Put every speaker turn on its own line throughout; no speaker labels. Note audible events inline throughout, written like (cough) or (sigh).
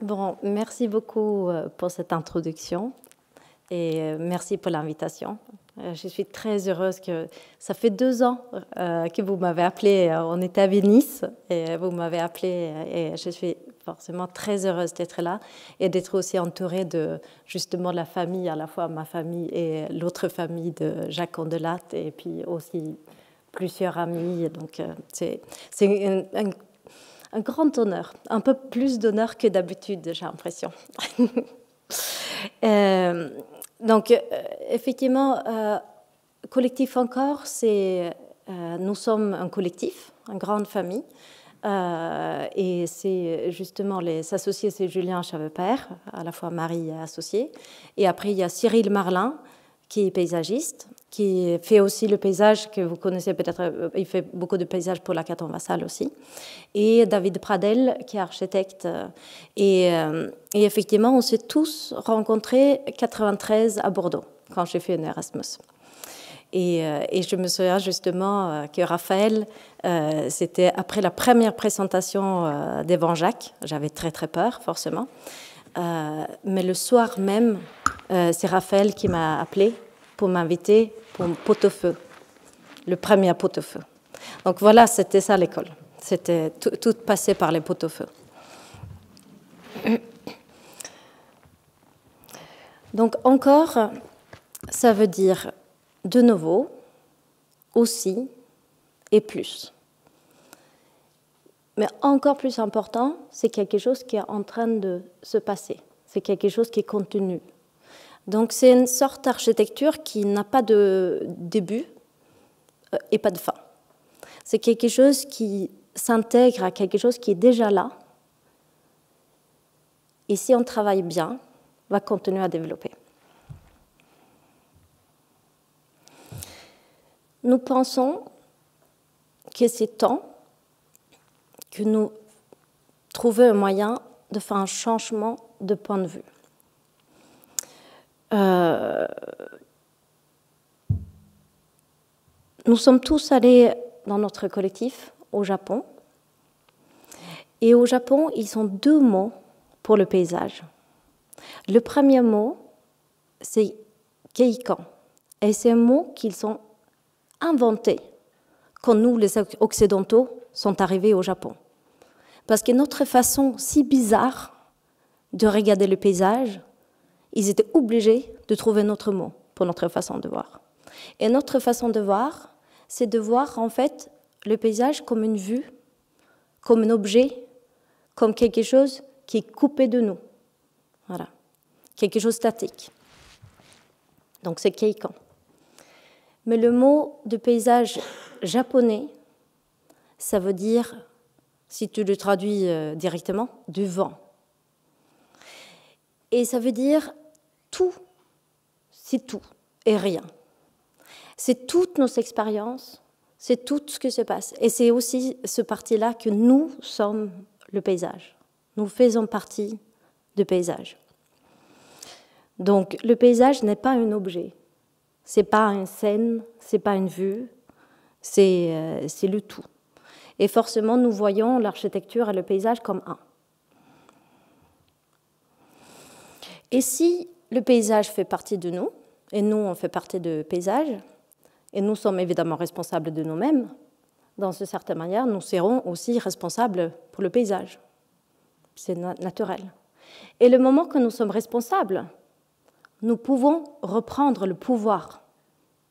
Bon, merci beaucoup euh, pour cette introduction et euh, merci pour l'invitation. Euh, je suis très heureuse que ça fait deux ans euh, que vous m'avez appelé. On était à Venise et vous m'avez appelé et je suis forcément très heureuse d'être là et d'être aussi entourée de justement la famille, à la fois ma famille et l'autre famille de Jacques Condelat et puis aussi plusieurs amis. Donc c'est un, un, grand honneur, un peu plus d'honneur que d'habitude, j'ai l'impression. (laughs) Donc, euh, effectivement, euh, collectif encore, c'est euh, nous sommes un collectif, une grande famille. et c'est justement les associés, c'est Julien Chavepère, à la fois mari et associé. Et après, il y a Cyril Marlin, qui est paysagiste, qui fait aussi le paysage que vous connaissez peut-être, euh, il fait beaucoup de paysages pour la Caton Vassal aussi, et David Pradel, qui est architecte. Et, euh, effectivement, on s'est tous rencontrés 93 à Bordeaux, quand j'ai fait une Erasmus. Et, euh, je me souviens justement que Raphaël, c'était après la première présentation euh, d'Evan Jacques, j'avais très très peur forcément, mais le soir même, c'est Raphaël qui m'a appelé pour m'inviter pour pot-au-feu, le premier pot-au-feu. Donc voilà, c'était ça l'école. C'était tout, passé par les pot-au-feu. Euh, donc encore, ça veut dire de nouveau, aussi et plus. Mais encore plus important, c'est quelque chose qui est en train de se passer. C'est quelque chose qui est continue. Donc c'est une sorte d'architecture qui n'a pas de début euh, et pas de fin. C'est quelque chose qui s'intègre à quelque chose qui est déjà là. Et si on travaille bien, va continuer à développer. Nous pensons que c'est temps que nous trouvions un moyen de faire un changement de point de vue. Euh, nous sommes tous allés dans notre collectif au Japon. Et au Japon, ils ont deux mots pour le paysage. Le premier mot, c'est keikan. Et c'est un mot qu'ils ont inventé quand nous, les Occidentaux, sommes arrivés au Japon. Parce que notre façon si bizarre de regarder le paysage, ils étaient obligés de trouver un autre mot pour notre façon de voir. Et notre façon de voir, c'est de voir en fait le paysage comme une vue, comme un objet, comme quelque chose qui est coupé de nous. Voilà. Quelque chose statique. Donc c'est Keikan. Mais le mot de paysage japonais, ça veut dire, si tu le traduis euh, directement, du vent. Et ça veut dire tout, c'est tout et rien. C'est toutes nos expériences, c'est tout ce qui se passe. Et c'est aussi ce parti-là que nous sommes le paysage. Nous faisons partie du paysage. Donc le paysage n'est pas un objet, c'est pas une scène, c'est pas une vue, c'est euh, le tout. Et forcément, nous voyons l'architecture et le paysage comme un. Et si le paysage fait partie de nous, et nous, on fait partie du paysage, et nous sommes évidemment responsables de nous-mêmes. Dans une certaine manière, nous serons aussi responsables pour le paysage. C'est naturel. Et le moment que nous sommes responsables, nous pouvons reprendre le pouvoir.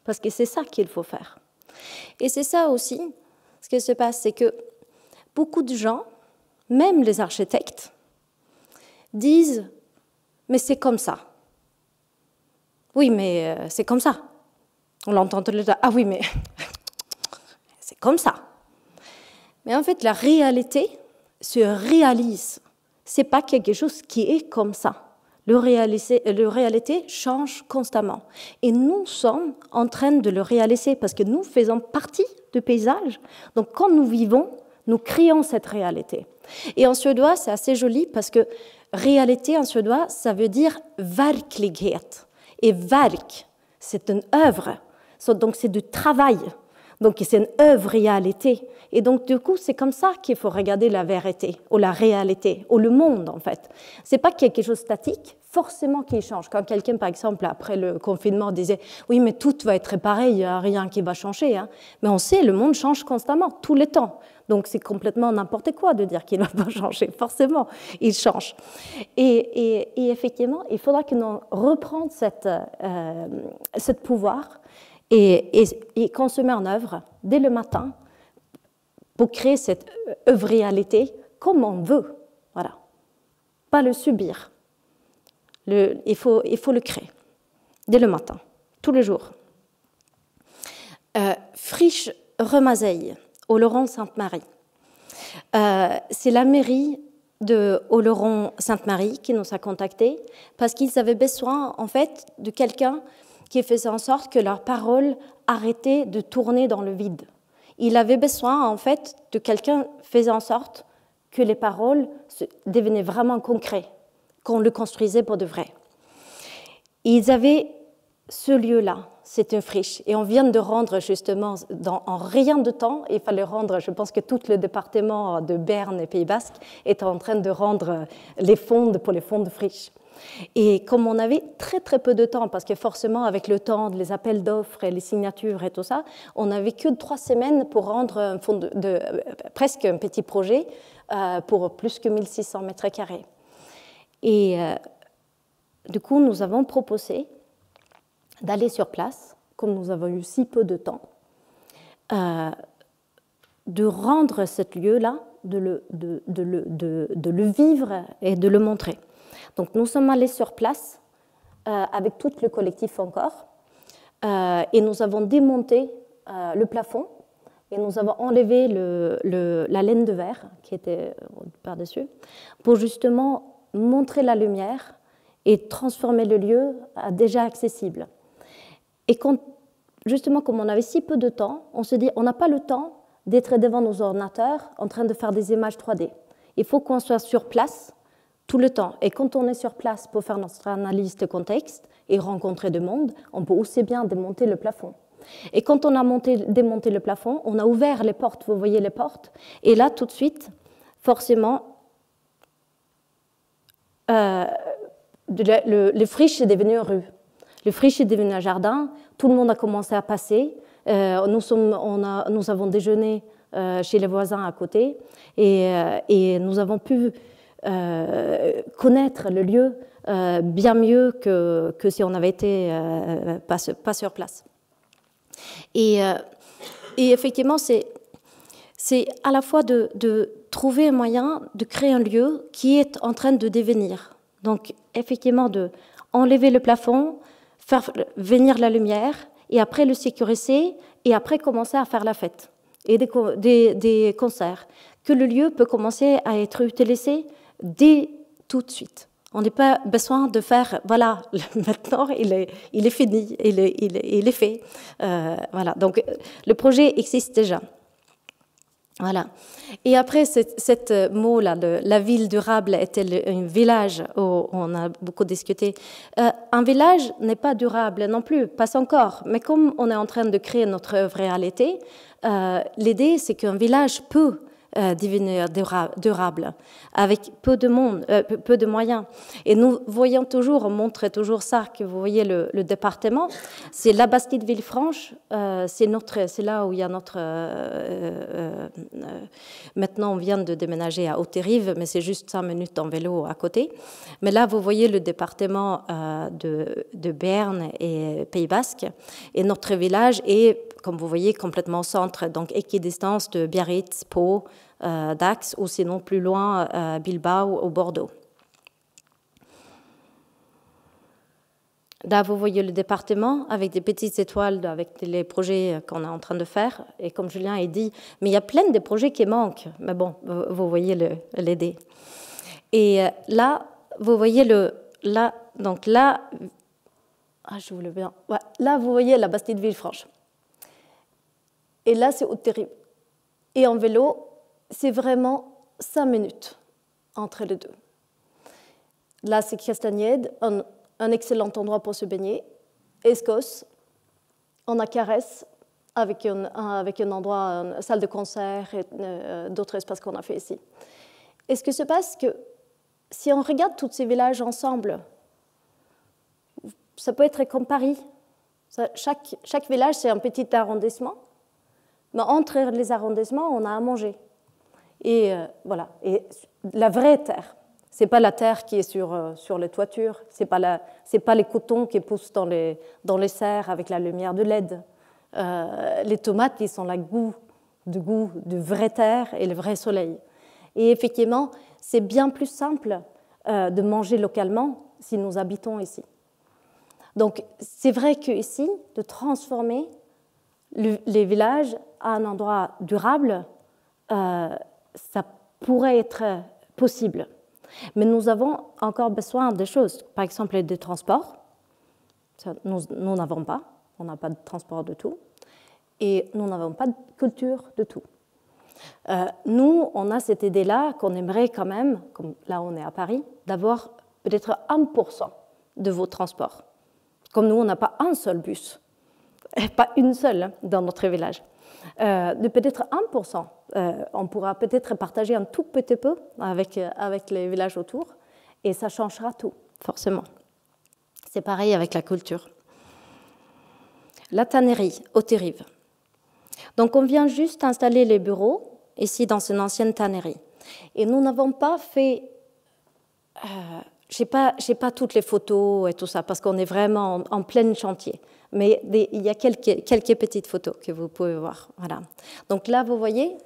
Parce que c'est ça qu'il faut faire. Et c'est ça aussi, ce qui se passe, c'est que beaucoup de gens, même les architectes, disent, mais c'est comme ça. Oui, mais euh, c'est comme ça. On l'entend tout le temps. Ah oui, mais (laughs) c'est comme ça. Mais en fait, la réalité se réalise. C'est pas quelque chose qui est comme ça. Le, réalité change constamment. Et nous sommes en train de le réaliser parce que nous faisons partie du paysage. Donc quand nous vivons, nous créons cette réalité. Et en suédois, c'est assez joli parce que réalité en suédois, ça veut dire verklighet. Et Valk, c'est une œuvre. donc c'est du travail. Donc c'est une œuvre réalité. Et donc du coup, c'est comme ça qu'il faut regarder la vérité ou la réalité ou le monde en fait. C'est pas quelque chose de statique, forcément qui change. Quand quelqu'un par exemple après le confinement disait oui mais tout va être pareil, il n'y a rien qui va changer. Hein. Mais on sait le monde change constamment, tous les temps. Donc c'est complètement n'importe quoi de dire qu'il ne va pas (laughs) changer. Forcément, il change. Et, effectivement, il faudra que nous reprenne cette, euh, pouvoir et, qu'on se met en œuvre dès le matin pour créer cette œuvre-réalité comme on veut. Voilà. Pas le subir. il, faut, il faut le créer dès le matin, tous les jours. Euh, friche Remazeille. Oloron-Sainte-Marie. Euh, c'est la mairie de Oloron-Sainte-Marie qui nous a contactés parce qu'ils avaient besoin en fait de quelqu'un qui faisait en sorte que leurs paroles arrêtaient de tourner dans le vide. Ils avaient besoin en fait de quelqu'un faisait en sorte que les paroles devenaient vraiment concrètes, qu'on le construisait pour de vrai. ils avaient ce lieu-là, c'est une friche. Et on vient de rendre justement, en rien de temps, il fallait rendre, je pense que tout le département de Berne et Pays Basque est en train de rendre les fonds pour les fonds de friche. Et comme on avait très très peu de temps, parce que forcément avec le temps, les appels d'offres et les signatures et tout ça, on n'avait que trois semaines pour rendre un fond de, euh, presque un petit projet euh, pour plus que 1600 mètres carrés. Et euh, du coup, nous avons proposé d'aller sur place, comme nous avons eu si peu de temps, euh, de rendre cet lieu-là, de le, de, le, vivre et de le montrer. Donc nous sommes allés sur place euh, avec tout le collectif encore euh, et nous avons démonté le plafond et nous avons enlevé la laine de verre qui était par-dessus pour justement montrer la lumière et transformer le lieu déjà accessible. Et justement, comme on avait si peu de temps, on se dit, on n'a pas le temps d'être devant nos ordinateurs en train de faire des images 3D. Il faut qu'on soit sur place tout le temps. Et quand on est sur place pour faire notre analyse de contexte et rencontrer du monde, on peut aussi bien démonter le plafond. Et quand on a monté, démonté le plafond, on a ouvert les portes, vous voyez les portes, et là tout de suite, forcément, euh, le, les friches est devenu rue. Le friche est devenu un jardin, tout le monde a commencé à passer. Euh, nous, sommes, on nous, avons déjeuné euh, chez les voisins à côté et, euh, nous avons pu connaître le lieu bien mieux que, si on avait été pas, pas, sur place. Et, effectivement, c'est à la fois de, de, trouver un moyen de créer un lieu qui est en train de devenir. Donc, effectivement, de enlever le plafond, faire venir la lumière et après le sécuriser et après commencer à faire la fête et des, concerts. Que le lieu peut commencer à être utilisé dès tout de suite. On n'a pas besoin de faire, voilà, (laughs) maintenant il est, il est fini, il est, il est, fait. Euh, voilà, donc le projet existe déjà. Voilà. Et après, ce euh, mot-là, la ville durable est-elle un village oh, On a beaucoup discuté. Euh, un village n'est pas durable non plus, pas encore. Mais comme on est en train de créer notre réalité, euh, l'idée, c'est qu'un village peut euh, euh durable avec peu de, monde, euh, peu de moyens. Et nous voyons toujours, on montre toujours ça, que vous voyez le, département, c'est la Bastide de Villefranche, euh, notre, c'est là où il y a notre... maintenant, on vient de déménager à Haute-Rive, mais c'est juste cinq minutes en vélo à côté. Mais là, vous voyez le département de, de Berne et Pays Basque, et notre village est, comme vous voyez, complètement au centre, donc équidistance de Biarritz, Pau, euh, Dax ou sinon plus loin euh, Bilbao ou Bordeaux. Là, vous voyez le département avec des petites étoiles, avec les projets qu'on est en train de faire. Et comme Julien a dit, mais il y a plein de projets qui manquent. Mais bon, vous voyez le, Et euh, là, vous voyez le. Là, donc là. Ah, je voulais bien. là, vous voyez la Bastille de Villefranche. Et là, c'est terrible. Et en vélo, c'est vraiment cinq minutes entre les deux. Là, c'est Castagnède, un, excellent endroit pour se baigner. Escos, on a Caresse, avec un, endroit, une salle de concert et euh, d'autres espaces qu'on a fait ici. Et ce qui se passe, c'est que si on regarde tous ces villages ensemble, ça peut être comme Paris. chaque village, c'est un petit arrondissement. Mais entre les arrondissements, on a à manger. Et euh, voilà. Et la vraie terre, c'est pas la terre qui est sur, euh, sur les toitures, c'est pas la, c'est pas les cotons qui poussent dans les, dans les serres avec la lumière de LED. Euh, les tomates, qui sont la goût, du goût de vraie terre et le vrai soleil. Et effectivement, c'est bien plus simple de manger localement si nous habitons ici. Donc, c'est vrai qu'ici, de transformer les villages à un endroit durable, euh, ça pourrait être possible. Mais nous avons encore besoin de choses, par exemple des transports. nous n'avons pas, on n'a pas de transport de tout. Et nous n'avons pas de culture de tout. Euh, nous, on a cette idée-là qu'on aimerait quand même, comme là on est à Paris, d'avoir peut-être 1% de vos transports. Comme nous, on n'a pas un seul bus, (laughs) pas une seule hein, dans notre village. Euh, de peut-être 1% euh, on pourra peut-être partager un tout petit peu euh, avec, les villages autour, et ça changera tout, forcément. C'est pareil avec la culture. La tannerie, au Thérive. Donc on vient juste installer les bureaux, ici dans une ancienne tannerie. Et nous n'avons pas fait... Euh, je n'ai pas, toutes les photos et tout ça, parce qu'on est vraiment en, plein chantier. Mais il y a quelques, quelques petites photos que vous pouvez voir. Voilà. Donc là, vous voyez,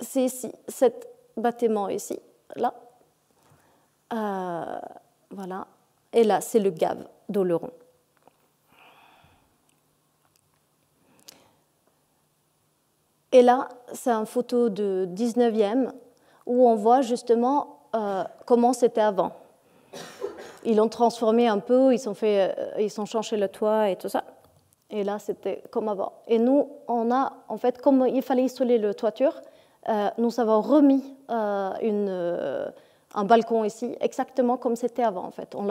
c'est ici, cet bâtiment ici, là. Euh, voilà. Et là, c'est le gave d'Oleron. Et là, c'est une photo de 19e où on voit justement euh, comment c'était avant. Ils l'ont transformé un peu, ils ont, fait, euh, ils ont changé le toit et tout ça. Et là, c'était comme avant. Et nous, on a, en fait, comme il fallait isoler le toiture, euh, nous avons remis euh, euh, un balcon ici, exactement comme c'était avant en fait. On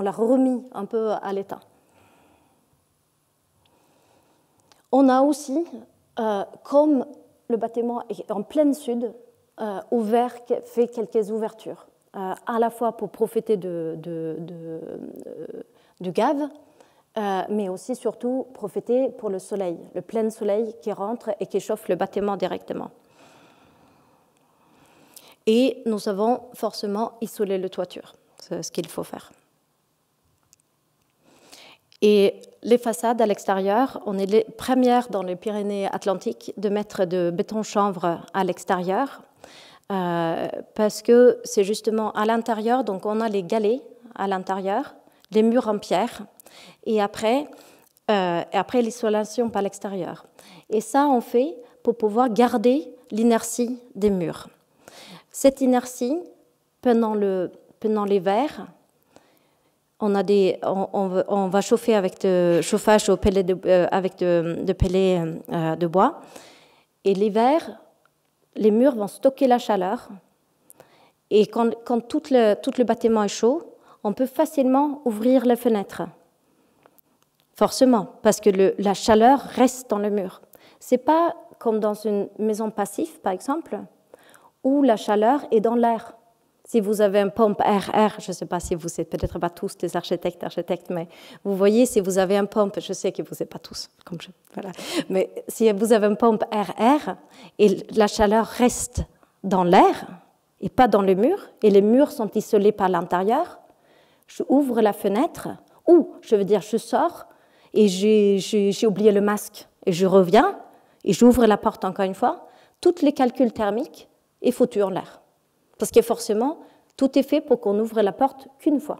l'a remis un peu à l'état. On a aussi, comme le bâtiment est en plein sud, ouvert, fait quelques ouvertures, à la fois pour profiter du gave, mais aussi surtout profiter pour le soleil, le plein soleil qui rentre et qui chauffe le bâtiment directement et nous avons forcément isolé le toiture. C'est ce qu'il faut faire. Et les façades à l'extérieur, on est les premières dans les Pyrénées-Atlantiques de mettre de béton chanvre à l'extérieur, euh, parce que c'est justement à l'intérieur, donc on a les galets à l'intérieur, les murs en pierre, et après, euh, et après l'isolation par l'extérieur. Et ça, on fait pour pouvoir garder l'inertie des murs. Cette inertie, pendant, le, on, va chauffer avec des chauffage au euh, avec de, pellets euh, de bois. Et l'hiver, les murs vont stocker la chaleur. Et quand, tout, le, bâtiment est chaud, on peut facilement ouvrir les fenêtres. Forcément, parce que la chaleur reste dans le mur. Ce n'est pas comme dans une maison passive, par exemple, où la chaleur est dans l'air. Si vous avez un pompe RR, je ne sais pas si vous êtes peut-être pas tous des architectes, architectes, mais vous voyez, si vous avez un pompe, je sais que vous êtes pas tous, comme voilà. mais si vous avez un pompe RR et la chaleur reste dans l'air et pas dans le mur, et les murs sont isolés par l'intérieur, je ouvre la fenêtre ou, je veux dire, je sors et j'ai oublié le masque et je reviens et j'ouvre la porte encore une fois. Toutes les calculs thermiques et foutu en l'air. Parce que forcément, tout est fait pour qu'on ouvre la porte qu'une fois.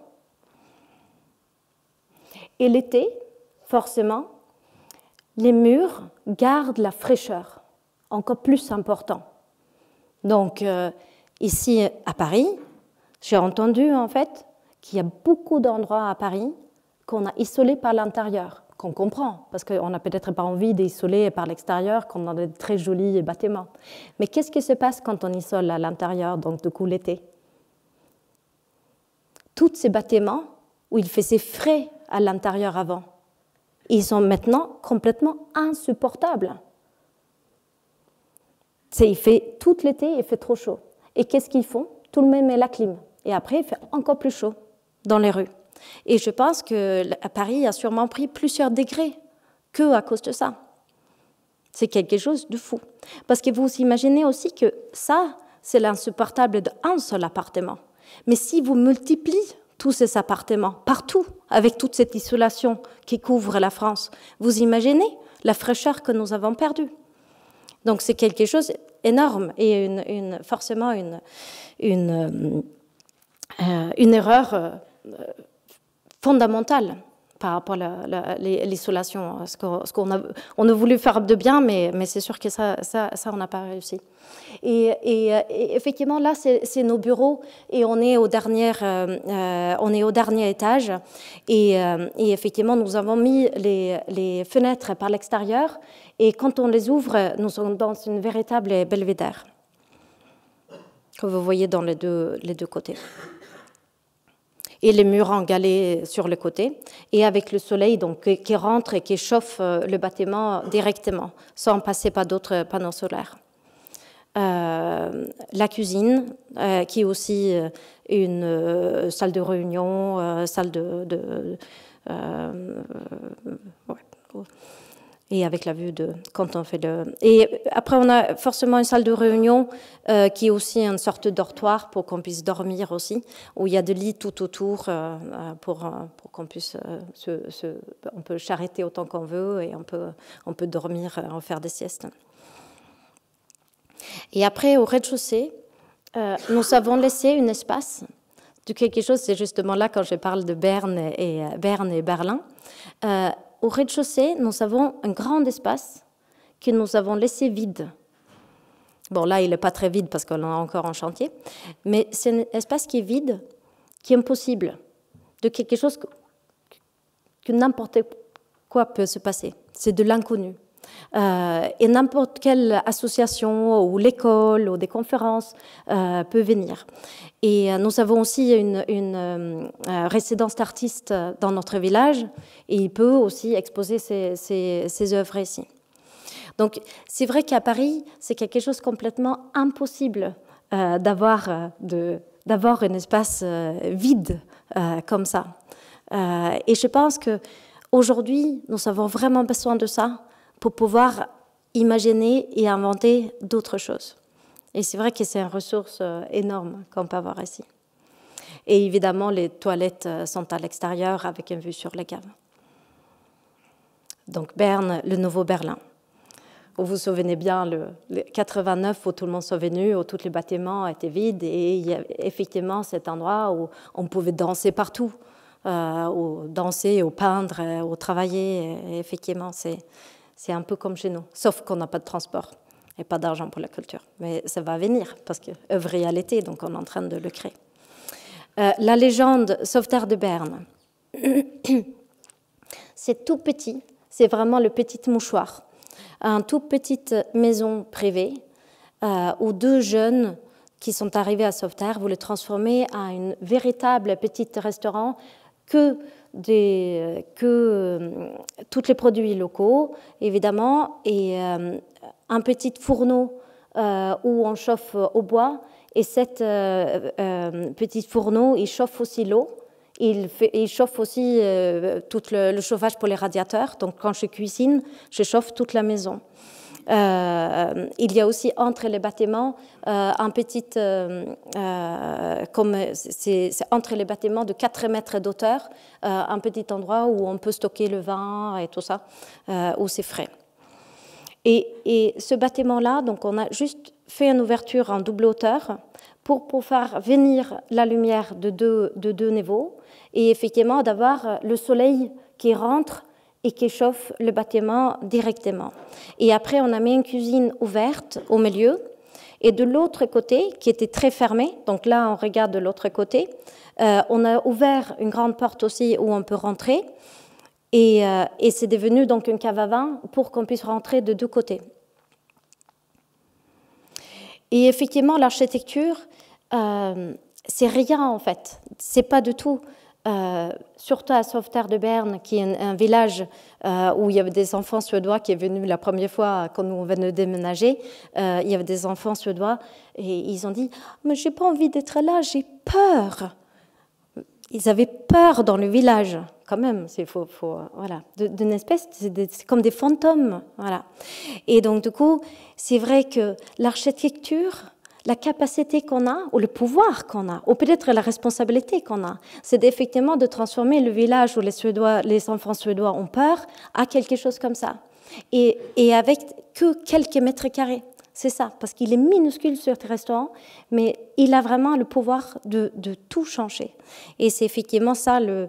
Et l'été, forcément, les murs gardent la fraîcheur, encore plus important. Donc, euh, ici à Paris, j'ai entendu en fait qu'il y a beaucoup d'endroits à Paris qu'on a isolés par l'intérieur qu'on comprend, parce qu'on n'a peut-être pas envie d'isoler par l'extérieur comme dans des très jolis bâtiments. Mais qu'est-ce qui se passe quand on isole à l'intérieur, donc du coup l'été Tous ces bâtiments où il faisait frais à l'intérieur avant, ils sont maintenant complètement insupportables. Il fait tout l'été, il fait trop chaud. Et qu'est-ce qu'ils font Tout le même met la clim. Et après, il fait encore plus chaud dans les rues. Et je pense que Paris a sûrement pris plusieurs degrés que à cause de ça. C'est quelque chose de fou. Parce que vous imaginez aussi que ça, c'est l'insupportable d'un seul appartement. Mais si vous multipliez tous ces appartements partout, avec toute cette isolation qui couvre la France, vous imaginez la fraîcheur que nous avons perdue. Donc c'est quelque chose énorme et une, forcément une, euh, erreur. Euh, fondamentale par rapport à l'isolation. Euh, ce qu'on a, on a, voulu faire de bien, mais, mais c'est sûr que ça, ça, on n'a pas réussi. Et, effectivement, là, c'est nos bureaux et on est au dernier, euh, euh, on est au dernier étage. Et, effectivement, nous avons mis les, les fenêtres par l'extérieur. Et quand on les ouvre, nous sommes dans une véritable belvédère que vous voyez dans les deux, les deux côtés et les murs en galets sur le côté, et avec le soleil donc, qui rentre et qui chauffe euh, le bâtiment directement, sans passer par d'autres panneaux solaires. Euh, la cuisine, euh, qui est aussi une salle de réunion, salle de... de ouais et avec la vue de quand on fait le. Et après, on a forcément une salle de réunion euh, qui est aussi une sorte de dortoir pour qu'on puisse dormir aussi, où il y a des lits tout autour euh, euh, pour, pour qu'on puisse se, se, on peut s'arrêter autant qu'on veut et on peut on peut dormir en faire des siestes. Et après, au rez-de-chaussée, nous avons laissé un espace de quelque chose. C'est justement là quand je parle de Berne et Berne et Berlin au rez-de-chaussée, nous avons un grand espace que nous avons laissé vide. Bon, là, il n'est pas très vide parce qu'on est encore en chantier, mais c'est un espace qui est vide, qui est impossible, de quelque chose que n'importe quoi peut se passer. C'est de l'inconnu. Euh, et n'importe quelle association ou l'école ou des conférences euh, peut venir. Et euh, nous avons aussi une, résidence d'artiste dans notre village et il peut aussi exposer ses, œuvres ici. Donc c'est vrai qu'à Paris, c'est quelque chose de complètement impossible euh, d'avoir, un espace vide comme ça. et je pense que aujourd'hui, nous avons vraiment besoin de ça pour pouvoir imaginer et inventer d'autres choses. Et c'est vrai que c'est une ressource euh, énorme qu'on peut avoir ici. Et évidemment, les toilettes euh, sont à l'extérieur avec une vue sur les caves. Donc Berne, le nouveau Berlin. Vous vous souvenez bien, le, 89, où tout le monde s'est venu, où tous les bâtiments étaient vides, et il y avait effectivement cet endroit où on pouvait danser partout, euh, ou danser, ou peindre, ou travailler. effectivement, c'est c'est un peu comme chez nous, sauf qu'on n'a pas de transport et pas d'argent pour la culture. Mais ça va venir, parce que œuvre réalité, donc on est en train de le créer. Euh, la légende Sauveterre de Berne. (clears throat) C'est tout petit, c'est vraiment le petit mouchoir. Un tout petite maison privée euh, où deux jeunes qui sont arrivés à Sauveterre voulaient transformer en un véritable petit restaurant que que euh, tous les produits locaux, évidemment, et euh, un petit fourneau euh, où on chauffe au bois. Et cette petit fourneau, il chauffe aussi l'eau. Il, chauffe aussi tout le, chauffage pour les radiateurs. Donc, quand je cuisine, je chauffe toute la maison. Euh, il y a aussi entre les bâtiments euh, un petit, euh, comme c'est entre les bâtiments de 4 mètres d'auteur, un petit endroit où on peut stocker le vin et tout ça, où c'est frais. Et, et ce bâtiment-là, donc on a juste fait une ouverture en double hauteur pour, pour faire venir la lumière de deux, de deux niveaux et effectivement d'avoir le soleil qui rentre et qui chauffe le bâtiment directement. Et après, on a mis une cuisine ouverte au milieu. Et de l'autre côté, qui était très fermé, donc là on regarde de l'autre côté, euh, on a ouvert une grande porte aussi où on peut rentrer. Et, euh, c'est devenu donc une cave à vin pour qu'on puisse rentrer de deux côtés. Et effectivement, l'architecture, euh, c'est rien en fait. C'est pas du tout euh, surtout à Sauveterre de Berne, qui est un, village euh, où il y avait des enfants suédois qui est venu la première fois quand nous on venait déménager. Euh, il y avait des enfants suédois et ils ont dit Mais j'ai pas envie d'être là, j'ai peur. Ils avaient peur dans le village, quand même, c'est faut, voilà, d'une espèce, comme des fantômes, voilà. Et donc du coup, c'est vrai que l'architecture, la capacité qu'on a, ou le pouvoir qu'on a, ou peut-être la responsabilité qu'on a, c'est effectivement de transformer le village où les, Suédois, les enfants suédois ont peur à quelque chose comme ça. et avec que quelques mètres carrés. C'est ça, parce qu'il est minuscule sur tes restaurant, mais il a vraiment le pouvoir de, tout changer. Et c'est effectivement ça le,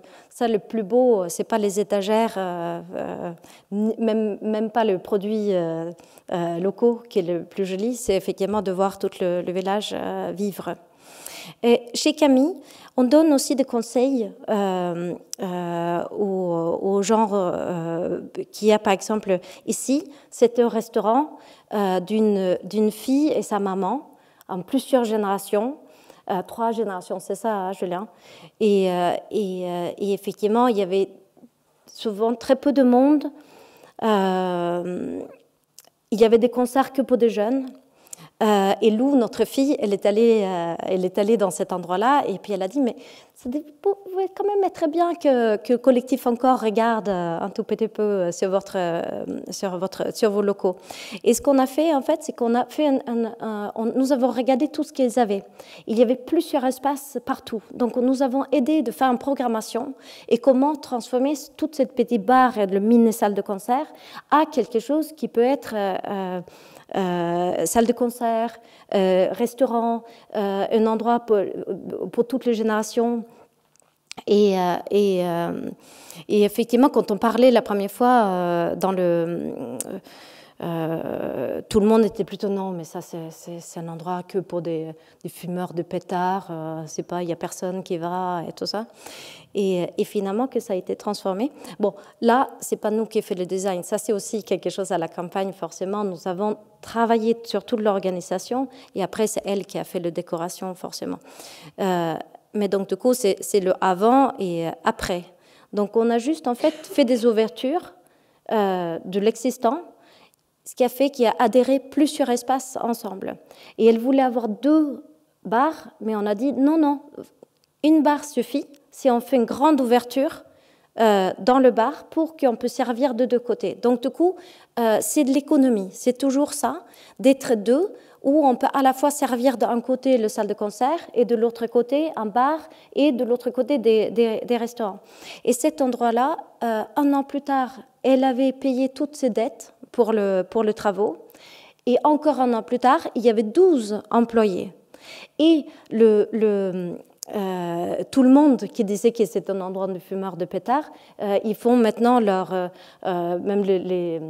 plus beau. Euh, ce n'est pas les étagères, euh, euh, même, pas le produit locaux qui est le plus joli. C'est effectivement de voir tout le village vivre chez Camille, on donne aussi des conseils euh, euh, aux, gens euh, qui a par exemple ici, c'est un restaurant euh, d'une fille et sa maman en plusieurs générations. Euh, trois générations, c'est ça, hein, Julien. Et, et, effectivement, il y avait souvent très peu de monde. il y avait des concerts que pour des jeunes. Euh, et Lou, notre fille, elle est allée, euh, elle est allée dans cet endroit-là et puis elle a dit mais ça pouvez quand même être bien que, que collectif encore regarde euh, un tout petit peu sur votre, sur votre, sur vos locaux. Et ce qu'on a fait en fait, c'est qu'on a fait un, on, nous avons regardé tout ce qu'ils avaient. Il y avait plusieurs espaces partout, donc nous avons aidé de faire une programmation et comment transformer toute cette petite barre et le mini salle de concert à quelque chose qui peut être euh, salle de concert, euh, restaurant euh, un endroit pour, toutes les générations. et, effectivement, quand on parlait la première fois dans le euh, tout le monde était plutôt non, mais ça c'est un endroit que pour des, fumeurs de pétards, euh, c'est pas, il n'y a personne qui va et tout ça. Et, finalement que ça a été transformé. Bon, là c'est pas nous qui fait le design, ça c'est aussi quelque chose à la campagne forcément. Nous avons travaillé sur toute l'organisation et après c'est elle qui a fait la décoration forcément. Euh, mais donc du coup c'est le avant et après. Donc on a juste en fait fait des ouvertures de l'existant ce qui a fait qu'il a adhéré plusieurs espaces ensemble. Et elle voulait avoir deux barres, mais on a dit non, non, une barre suffit si on fait une grande ouverture euh, dans le bar pour qu'on puisse servir de deux côtés. Donc du coup, euh, c'est de l'économie, c'est toujours ça, d'être deux, où on peut à la fois servir d'un côté le salle de concert et de l'autre côté un bar et de l'autre côté des, restaurants. Et cet endroit-là, euh, un an plus tard, elle avait payé toutes ses dettes pour le, pour le travaux. Et encore un an plus tard, il y avait 12 employés. Et le, euh, tout le monde qui disait que c'était un endroit de fumeurs de pétards, euh, ils font maintenant leur, même les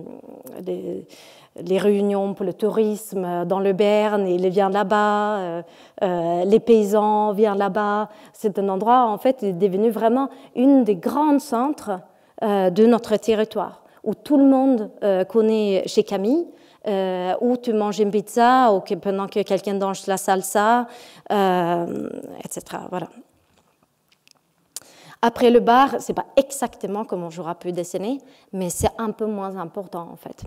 les réunions pour le tourisme euh, dans le Berne, ils vient là-bas, euh, euh, les paysans viennent là-bas. C'est un endroit, en fait, est devenu vraiment une des grands centres de notre territoire, où tout le monde connaît chez Camille, où tu manges une pizza, ou que pendant que quelqu'un danse la salsa, etc. Voilà. Après le bar, c'est pas exactement comme on jouera pu dessiner, mais c'est un peu moins important en fait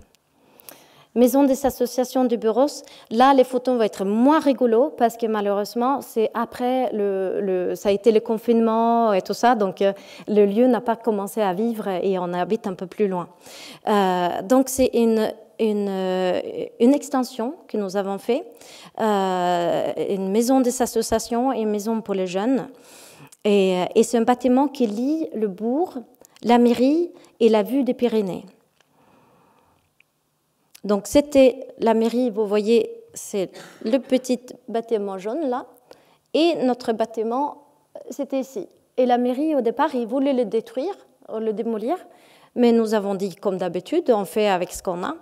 maison des associations du bureaux, là, les photos vont être moins rigolos parce que malheureusement, c'est après, le, ça a été le confinement et tout ça, donc euh, le lieu n'a pas commencé à vivre et on habite un peu plus loin. Euh, donc c'est une, euh, une, extension que nous avons fait, une maison des associations et une maison pour les jeunes. Et, et c'est un bâtiment qui lie le bourg, la mairie et la vue des Pyrénées. Donc c'était la mairie, vous voyez, c'est le petit bâtiment jaune là, et notre bâtiment, c'était ici. Et la mairie, au départ, ils voulaient le détruire, euh, le démolir, mais nous avons dit, comme d'habitude, on fait avec ce qu'on a.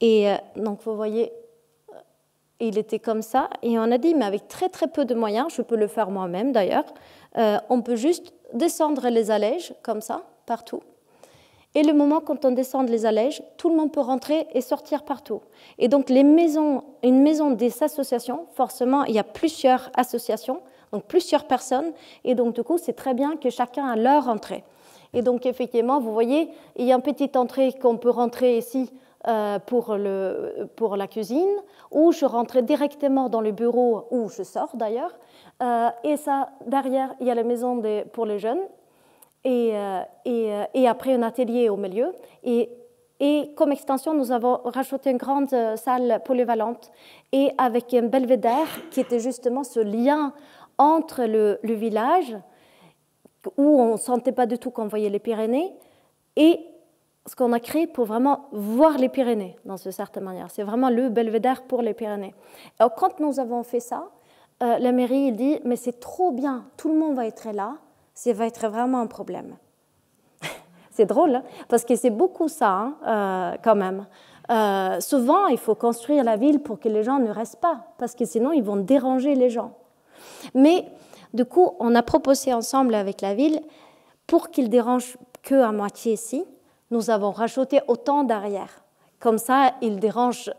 Et euh, donc vous voyez, euh, il était comme ça, et on a dit, mais avec très très peu de moyens, je peux le faire moi-même d'ailleurs, on peut juste descendre les allèges comme ça, partout. Et le moment quand on descend les allèges, tout le monde peut rentrer et sortir partout. Et donc les maisons, une maison des associations, forcément, il y a plusieurs associations, donc plusieurs personnes, et donc du coup, c'est très bien que chacun a leur entrée. Et donc effectivement, vous voyez, il y a une petite entrée qu'on peut rentrer ici euh, pour, le, pour la cuisine, ou je rentre directement dans le bureau, où je sors d'ailleurs. Euh, et ça, derrière, il y a la maison pour les jeunes, euh, euh, et, après un atelier au milieu. Et, comme extension, nous avons rajouté une grande euh, salle polyvalente et avec un belvédère qui était justement ce lien entre le, village, où on ne sentait pas du tout qu'on voyait les Pyrénées, et ce qu'on a créé pour vraiment voir les Pyrénées, dans une certaine manière. C'est vraiment le belvédère pour les Pyrénées. Alors, quand nous avons fait ça, la mairie dit, mais c'est trop bien, tout le monde va être là, ça va être vraiment un problème. (laughs) c'est drôle, hein, parce que c'est beaucoup ça, hein, euh, quand même. Euh, souvent, il faut construire la ville pour que les gens ne restent pas, parce que sinon, ils vont déranger les gens. Mais du coup, on a proposé ensemble avec la ville, pour qu'ils dérangent que à moitié ici, nous avons rajouté autant d'arrière Comme ça, ils dérangent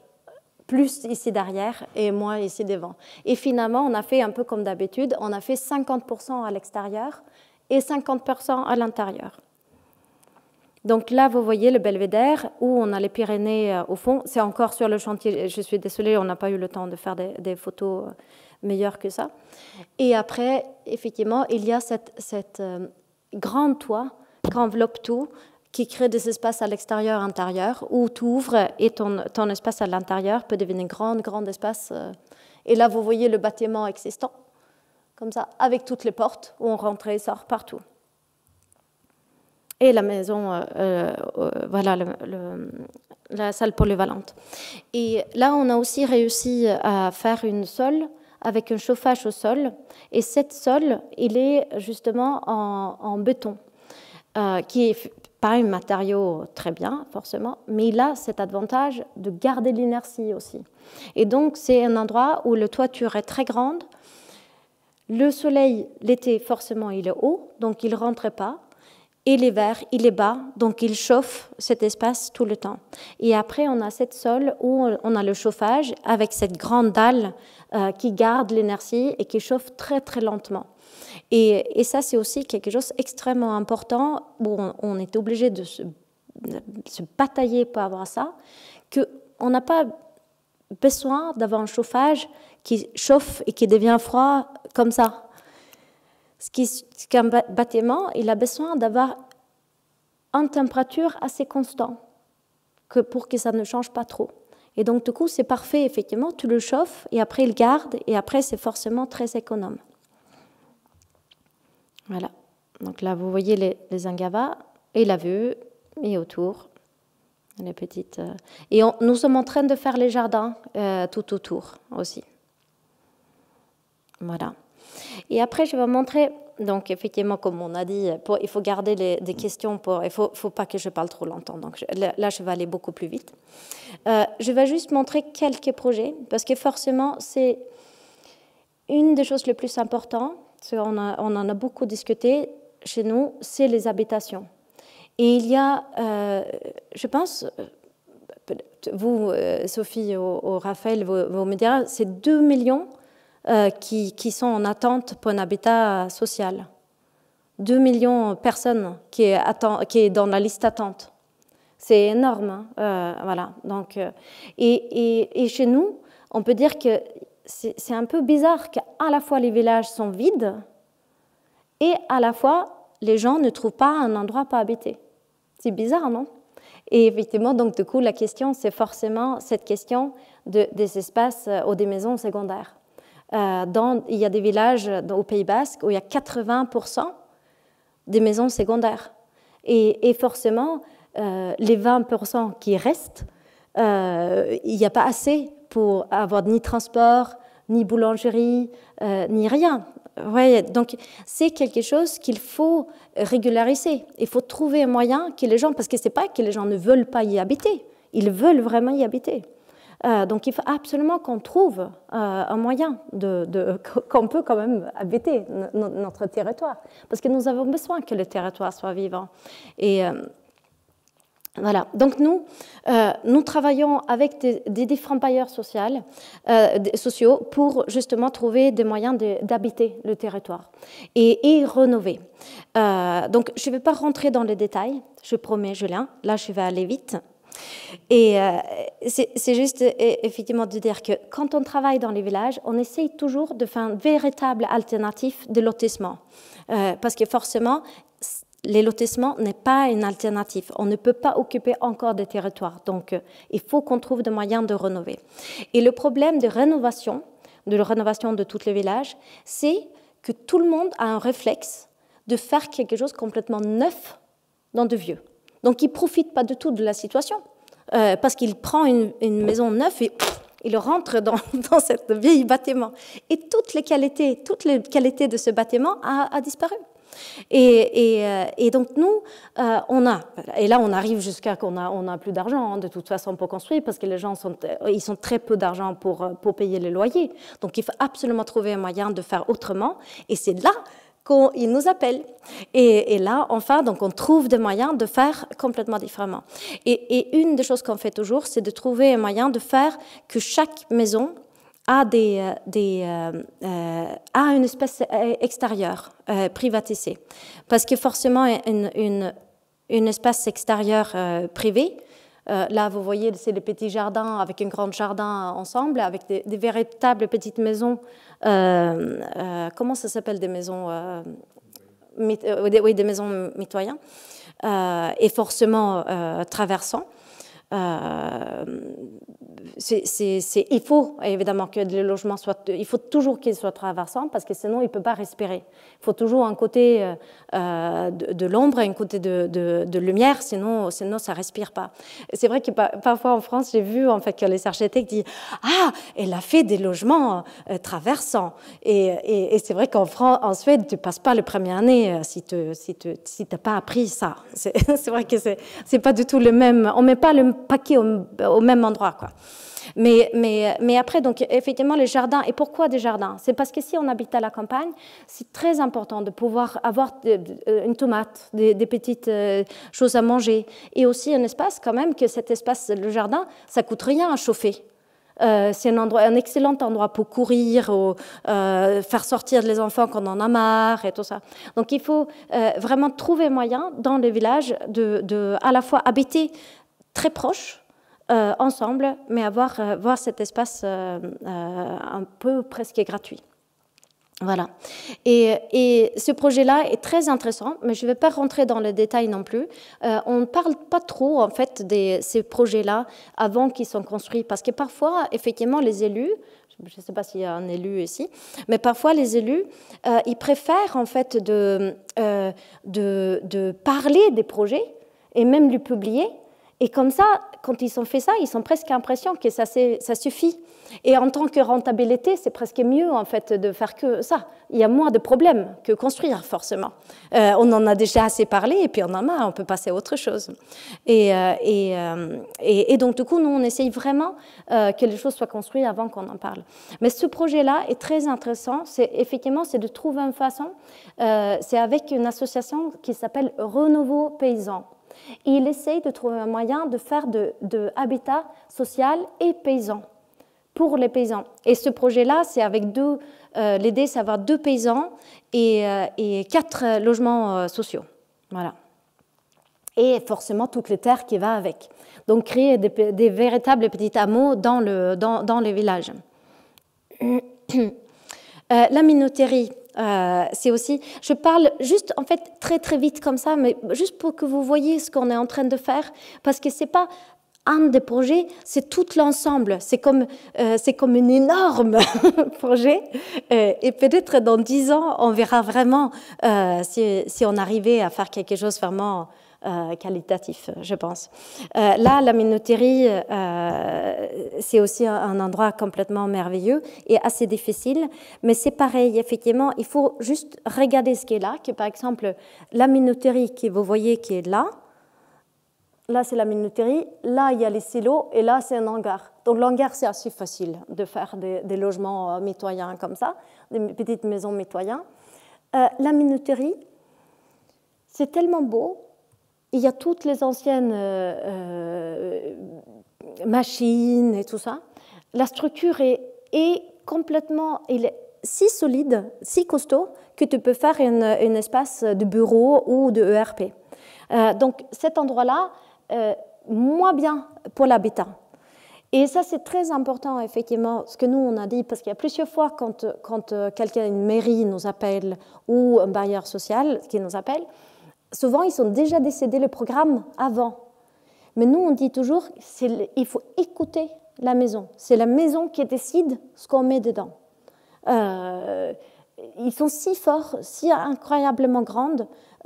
plus ici derrière et moins ici devant. Et finalement, on a fait un peu comme d'habitude, on a fait 50% à l'extérieur et 50% à l'intérieur. Donc là, vous voyez le Belvédère où on a les Pyrénées euh, au fond. C'est encore sur le chantier. Je suis désolée, on n'a pas eu le temps de faire des, photos euh, meilleures que ça. Et après, effectivement, il y a cette, cette euh, grand toit qui enveloppe tout, qui crée des espaces à l'extérieur, intérieur, où tu ouvres et ton, ton espace à l'intérieur peut devenir un grand, grand espace. Et là, vous voyez le bâtiment existant comme ça, avec toutes les portes où on rentrait et sort partout. Et la maison, euh, euh, euh, voilà, la salle polyvalente. Et là, on a aussi réussi à faire une sole avec un chauffage au sol. Et cette sol, il est justement en, béton, qui est pas un matériau très bien, forcément, mais il a cet avantage de garder l'inertie aussi. Et donc, c'est un endroit où la toiture est très grande, le soleil, l'été, forcément, il est haut, donc il ne rentre pas. Et l'hiver, il est bas, donc il chauffe cet espace tout le temps. Et après, on a cette sol où on a le chauffage avec cette grande dalle euh, qui garde l'énergie et qui chauffe très très lentement. Et, ça, c'est aussi quelque chose d'extrêmement important où on, est obligé de se, batailler pour avoir ça, on n'a pas besoin d'avoir un chauffage qui chauffe et qui devient froid comme ça. Ce qu'un bâtiment, il a besoin d'avoir une température assez constante que pour que ça ne change pas trop. Et donc, du coup, c'est parfait, effectivement. Tu le chauffes et après, il garde et après, c'est forcément très économe. Voilà. Donc là, vous voyez les, les angavas et la vue et autour les petites. Euh. Et nous sommes en train de faire les jardins euh, tout autour aussi. Voilà. Et après, je vais montrer. Donc, effectivement, comme on a dit, il faut garder les, des questions. Pour, il ne faut, pas que je parle trop longtemps. Donc, là, je vais aller beaucoup plus vite. Euh, je vais juste montrer quelques projets, parce que forcément, c'est une des choses les plus importantes. on en a beaucoup discuté chez nous, c'est les habitations. Et il y a, euh, je pense, vous, euh, Sophie ou, Raphaël, vous, me direz, c'est 2 millions euh, qui, sont en attente pour un habitat social. 2 millions de personnes qui est, qui est dans la liste d'attente. C'est énorme. Hein, voilà. Donc, et, et, chez nous, on peut dire que c'est un peu bizarre qu'à la fois les villages sont vides et à la fois les gens ne trouvent pas un endroit pour habiter. C'est bizarre, non Et effectivement, donc du coup, la question, c'est forcément cette question des espaces euh, ou des maisons secondaires. Euh, dans, il y a des villages au Pays Basque où il y a 80% des maisons secondaires. Et, forcément, euh, les 20% qui restent, il n'y a pas assez pour avoir ni transport, ni boulangerie, ni rien ouais, donc c'est quelque chose qu'il faut régulariser. Il faut trouver un moyen que les gens, parce que c'est pas que les gens ne veulent pas y habiter, ils veulent vraiment y habiter. Euh, donc il faut absolument qu'on trouve euh, un moyen de, (laughs) qu'on peut quand même habiter notre territoire, parce que nous avons besoin que le territoire soit vivant. Et euh, voilà. Donc nous, euh, nous travaillons avec des, différents bailleurs sociaux, euh, sociaux pour justement trouver des moyens d'habiter le territoire et, et rénover. Euh, donc je ne vais pas rentrer dans les détails, je promets Julien, là je vais aller vite. Et c'est juste e, effectivement de dire que quand on travaille dans les villages, on essaye toujours de faire un véritable alternatif de lotissement. parce que forcément, les lotissements n'est pas une alternative. On ne peut pas occuper encore des territoires. Donc, euh, il faut qu'on trouve des moyens de rénover. Et le problème de rénovation, de la rénovation de tous les villages, c'est que tout le monde a un réflexe de faire quelque chose complètement neuf dans de vieux. Donc, il ne profite pas du tout de la situation euh, parce qu'il prend une, maison neuve et il rentre dans, (laughs) dans ce vieil bâtiment. Et toutes les qualités, toutes les qualités de ce bâtiment ont disparu. Euh, et, donc nous, euh, on a, et là on arrive jusqu'à qu'on a, plus d'argent hein, de toute façon pour construire, parce que les gens sont, euh, ils sont très peu d'argent pour, payer les loyers. Donc il faut absolument trouver un moyen de faire autrement. Et c'est là qu'ils nous appellent. Et, là, enfin, donc on trouve des moyens de faire complètement différemment. et une des choses qu'on fait toujours, c'est de trouver un moyen de faire que chaque maison à, euh, euh, euh, une espèce extérieure privatisée. Parce que forcément, une, une, espace extérieure privée, là, vous voyez, c'est le petit jardin avec un grand jardin ensemble, avec des, véritables petites maisons. comment ça s'appelle des maisons Oui, des maisons mitoyennes. et forcément traversant c'est, il faut évidemment que le logement soit, il faut toujours qu'il soit traversant parce que sinon il ne peut pas respirer. Il faut toujours un côté euh, euh, de, l'ombre et un côté de, lumière, sinon, sinon ça ne respire pas. C'est vrai que parfois en France, j'ai vu en fait que les architectes disent Ah, elle a fait des logements euh, traversants. Et, et, c'est vrai qu'en en Suède, tu ne passes pas la première année si tu n'as si pas appris ça. (laughs) C'est, vrai que c'est, c'est pas du tout le même, on ne met pas le paquet au, au même endroit. Quoi. Mais, après, donc, effectivement, les jardins, et pourquoi des jardins C'est parce que si on habite à la campagne, c'est très important de pouvoir avoir euh, une tomate, des, petites euh, choses à manger, et aussi un espace quand même, que cet espace, le jardin, ça coûte rien à chauffer. Euh, c'est un, un excellent endroit pour courir, faire sortir les enfants quand on en a marre et tout ça. Donc il faut vraiment trouver moyen dans les villages de, de à la fois habiter très proche euh, ensemble, mais avoir euh, voir cet espace euh, un peu presque gratuit. Voilà. Et, ce projet-là est très intéressant, mais je ne vais pas rentrer dans le détail non plus. on ne parle pas trop, en fait, de ces projets-là avant qu'ils soient construits, parce que parfois, effectivement, les élus, je ne sais pas s'il y a un élu ici, mais parfois les élus, ils préfèrent, en fait, de, de, de parler des projets et même les publier et comme ça, quand ils ont fait ça, ils ont presque l'impression que ça, ça suffit. Et en tant que rentabilité, c'est presque mieux en fait de faire que ça. Il y a moins de problèmes que construire forcément. Euh, on en a déjà assez parlé et puis on en a on peut passer à autre chose. Et, euh, euh, et, donc du coup, nous, on essaye vraiment que les choses soient construites avant qu'on en parle. Mais ce projet-là est très intéressant. C'est effectivement, c'est de trouver une façon. c'est avec une association qui s'appelle Renouveau Paysan il essaye de trouver un moyen de faire de, habitat social et paysan pour les paysans. Et ce projet-là, c'est avec deux, euh, l'idée c'est deux paysans et, euh, quatre euh, logements sociaux. Voilà. Et forcément toutes les terres qui vont avec. Donc créer des, véritables petits hameaux dans, le, dans les villages. (clears throat) la minoterie, euh, c'est aussi, je parle juste en fait très très vite comme ça, mais juste pour que vous voyez ce qu'on est en train de faire, parce que c'est pas un des projets, c'est tout l'ensemble. C'est comme, euh, c'est comme un énorme (laughs) projet. Euh, et peut-être dans dix ans, on verra vraiment si, si on arrivait à faire quelque chose vraiment euh, qualitatif, je pense. Euh, là, la minoterie, euh, c'est aussi un endroit complètement merveilleux et assez difficile, mais c'est pareil, effectivement, il faut juste regarder ce qui est là, que par exemple, la minoterie que vous voyez qui est là, là c'est la minoterie, là il y a les silos et là c'est un hangar. Donc l'hangar c'est assez facile de faire des, logements mitoyens comme ça, des petites maisons mitoyennes. la minoterie, c'est tellement beau il y a toutes les anciennes euh, euh, machines et tout ça. La structure est, complètement, elle est si solide, si costaud que tu peux faire un espace de bureau ou de ERP. Euh, donc cet endroit-là, moins bien pour l'habitat. Et ça, c'est très important, effectivement, ce que nous, on a dit, parce qu'il y a plusieurs fois, quand, quelqu'un, une mairie nous appelle ou un bailleur social qui nous appelle, souvent, ils sont déjà décédés le programme avant. Mais nous, on dit toujours, qu'il il faut écouter la maison. C'est la maison qui décide ce qu'on met dedans. Euh, ils sont si forts, si incroyablement grands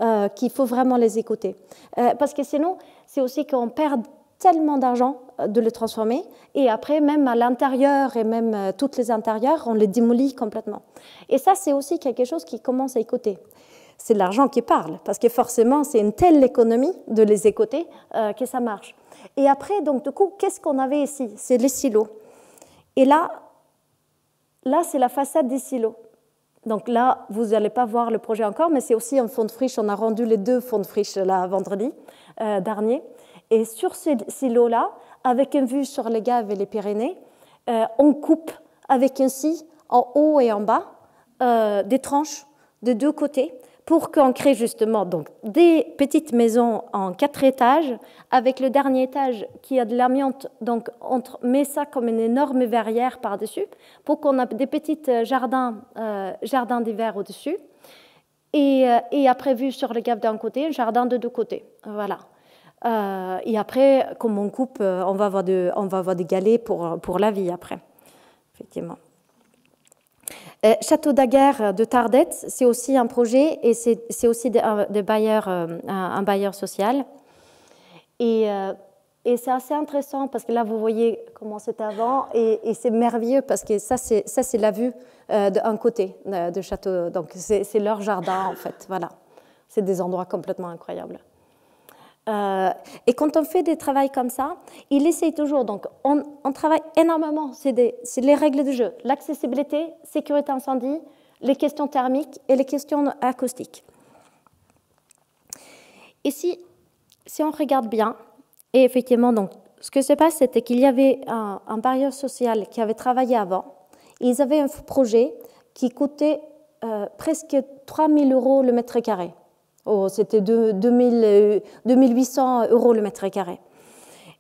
euh, qu'il faut vraiment les écouter. Euh, parce que sinon, c'est aussi qu'on perd tellement d'argent de le transformer. Et après, même à l'intérieur et même toutes les intérieurs, on les démolit complètement. Et ça, c'est aussi quelque chose qui commence à écouter c'est l'argent qui parle, parce que forcément, c'est une telle économie de les écouter euh, que ça marche. Et après, donc, du coup, qu'est-ce qu'on avait ici C'est les silos. Et là, là, c'est la façade des silos. Donc là, vous n'allez pas voir le projet encore, mais c'est aussi un fond de friche. On a rendu les deux fonds de friche là vendredi euh, dernier. Et sur ces silos là avec une vue sur les Gaves et les Pyrénées, euh, on coupe avec un scie en haut et en bas des tranches de deux côtés pour qu'on crée justement donc, des petites maisons en quatre étages, avec le dernier étage qui a de l'amiante, donc on met ça comme une énorme verrière par-dessus, pour qu'on ait des petits euh, jardins, euh, d'hiver au-dessus, et, euh, et, après vu sur le gap d'un côté, un jardin de deux côtés. Voilà. Euh, et après, comme on coupe, on va avoir, de, on va avoir des galets pour, pour la vie après, effectivement. Euh, château Daguerre de Tardet, c'est aussi un projet et c'est aussi euh, un, bailleur social. Euh, et, c'est assez intéressant parce que là, vous voyez comment c'était avant et, c'est merveilleux parce que ça, c'est la vue d'un côté de château. Donc, c'est leur jardin en fait. Voilà. C'est des endroits complètement incroyables. Euh, et quand on fait des travaux comme ça, il essaye toujours. Donc, on, travaille énormément. C'est les règles du jeu l'accessibilité, sécurité incendie, les questions thermiques et les questions acoustiques. Ici, si on regarde bien, et effectivement, donc, ce que se passe, c'était qu'il y avait un, barrière social qui avait travaillé avant. Ils avaient un projet qui coûtait euh, presque 3 000 euros le mètre carré. Oh, C'était 2800 euh, euros le mètre carré.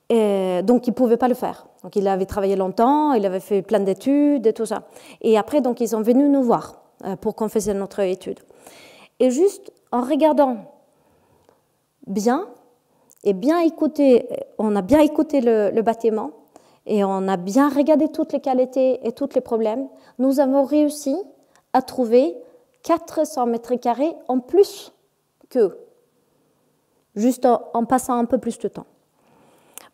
Et donc, il ne pouvait pas le faire. Donc, il avait travaillé longtemps, il avait fait plein d'études et tout ça. Et après, donc, ils sont venus nous voir euh, pour qu'on fasse notre étude. Et juste en regardant bien, et bien écouté, on a bien écouté le bâtiment, et on a bien regardé toutes les qualités et tous les problèmes, nous avons réussi à trouver 400 mètres carrés en plus juste en, passant un peu plus de temps.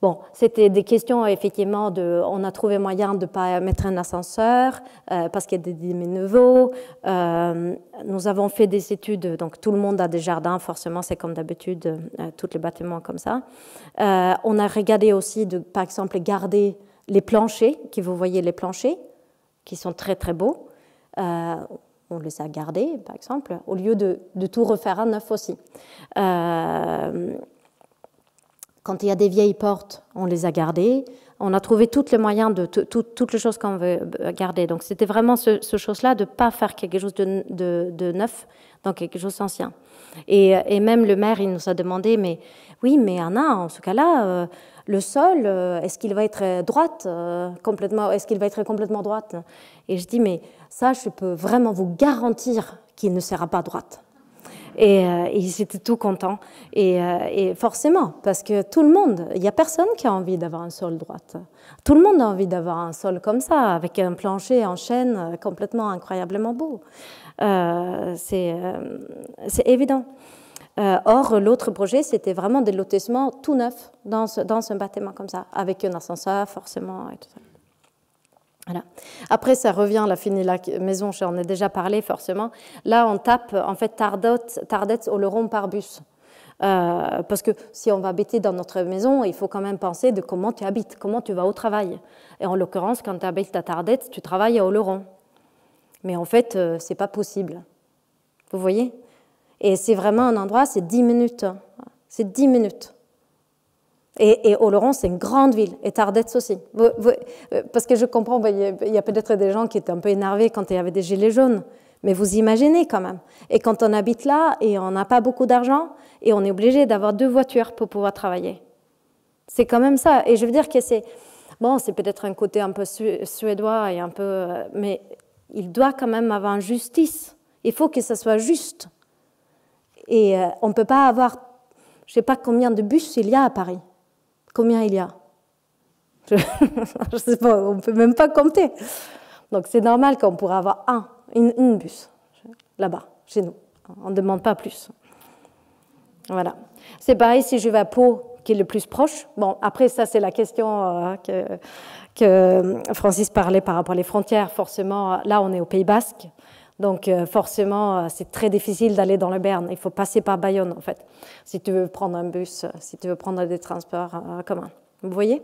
Bon, c'était des questions effectivement de, on a trouvé moyen de ne pas mettre un ascenseur euh, parce qu'il y a des déménevaux. Euh, nous avons fait des études, donc tout le monde a des jardins, forcément c'est comme d'habitude, euh, tous les bâtiments comme ça. on a regardé aussi, par exemple, garder les planchers, qui vous voyez les planchers, qui sont très très beaux on les a gardés, par exemple, au lieu de, tout refaire à neuf aussi. Euh, quand il y a des vieilles portes, on les a gardées. On a trouvé tous les moyens de toutes les choses qu'on veut garder. Donc c'était vraiment ce, chose-là de ne pas faire quelque chose de, neuf dans quelque chose d'ancien. Et, même le maire, il nous a demandé, mais oui, mais Anna, en ce cas-là, euh, le sol, euh, est-ce qu'il va être euh, droite euh, complètement, Est-ce qu'il va être complètement droite Et je dis, mais ça, je peux vraiment vous garantir qu'il ne sera pas droite. Et, et ils étaient tout contents. Et, forcément, parce que tout le monde, il n'y a personne qui a envie d'avoir un sol droite. Tout le monde a envie d'avoir un sol comme ça, avec un plancher en chêne complètement incroyablement beau. c'est évident. Euh, or, l'autre projet, c'était vraiment des lotissements tout neufs dans, dans un bâtiment comme ça, avec un ascenseur, forcément, Voilà. Après, ça revient, la fini la maison, j'en ai déjà parlé forcément. Là, on tape en fait Tardets, au par bus. Euh, parce que si on va habiter dans notre maison, il faut quand même penser de comment tu habites, comment tu vas au travail. Et en l'occurrence, quand tu habites à Tardets, tu travailles à Oloron. Mais en fait, ce euh, c'est pas possible. Vous voyez et c'est vraiment un endroit, c'est 10 minutes. C'est 10 minutes. Et, et Oloron, c'est une grande ville, et Tardets aussi. Euh, parce que je comprends, bah, il y a peut-être des gens qui étaient un peu énervés quand il y avait des gilets jaunes, mais vous imaginez quand même. Et quand on habite là et on n'a pas beaucoup d'argent, et on est obligé d'avoir deux voitures pour pouvoir travailler. C'est quand même ça. Et je veux dire que c'est. Bon, c'est peut-être un côté un peu suédois et un peu. Euh, mais il doit quand même avoir justice. Il faut que ce soit juste. Et euh, on ne peut pas avoir, je ne sais pas combien de bus il y a à Paris. Combien il y a Je ne (laughs) sais pas, on ne peut même pas compter. Donc c'est normal qu'on pourra avoir un, une, bus là-bas, chez nous. On ne demande pas plus. Voilà. C'est pareil si je vais à Pau, qui est le plus proche. Bon, après, ça, c'est la question euh, que, que, Francis parlait par rapport aux frontières. Forcément, là, on est au Pays Basque. Donc euh, forcément, euh, c'est très difficile d'aller dans le Berne. Il faut passer par Bayonne, en fait, si tu veux prendre un bus, euh, si tu veux prendre des transports communs. Vous voyez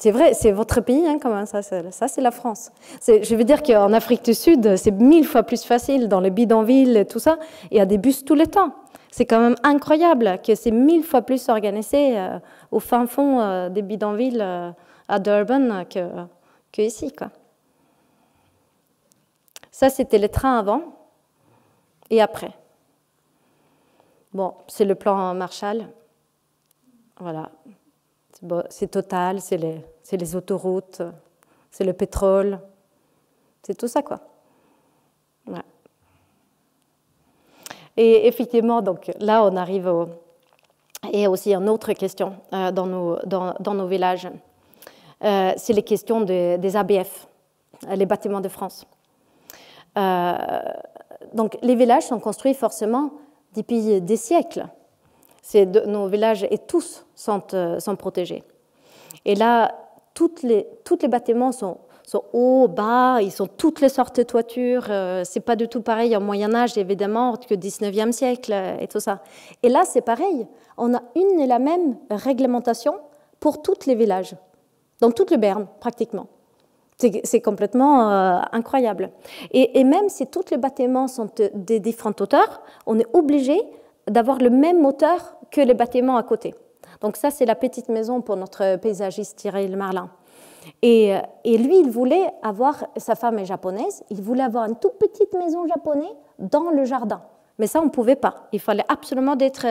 c'est vrai, c'est votre pays, hein, quand même, ça, c'est la France. Je veux dire qu'en Afrique du Sud, c'est mille fois plus facile, dans les bidonvilles, et tout ça, il y a des bus tout le temps. C'est quand même incroyable que c'est mille fois plus organisé au fin fond des bidonvilles à Durban que, que ici, quoi. Ça, c'était le train avant et après. Bon, c'est le plan Marshall. Voilà. C'est total, c'est les, autoroutes, c'est le pétrole, c'est tout ça, quoi. Et effectivement, donc là, on arrive au. Et aussi une autre question euh, dans, nos, villages, euh, c'est les questions des ABF, les bâtiments de France. Euh, donc les villages sont construits forcément depuis des siècles. nos villages et tous euh, sont, protégés. Et là, toutes les, tous les bâtiments sont, hauts, bas, ils sont toutes les sortes de toitures. Euh, Ce n'est pas du tout pareil au Moyen Âge, évidemment, que 19e siècle et tout ça. Et là, c'est pareil. On a une et la même réglementation pour tous les villages, dans toute le Berne, pratiquement. C'est complètement euh, incroyable. Et, même si tous les bâtiments sont euh, des différentes hauteurs, on est obligé d'avoir le même hauteur que les bâtiments à côté. Donc ça, c'est la petite maison pour notre paysagiste Thierry Marlin. Et, euh, et lui, il voulait avoir, sa femme est japonaise, il voulait avoir une toute petite maison japonaise dans le jardin. Mais ça, on ne pouvait pas. Il fallait absolument être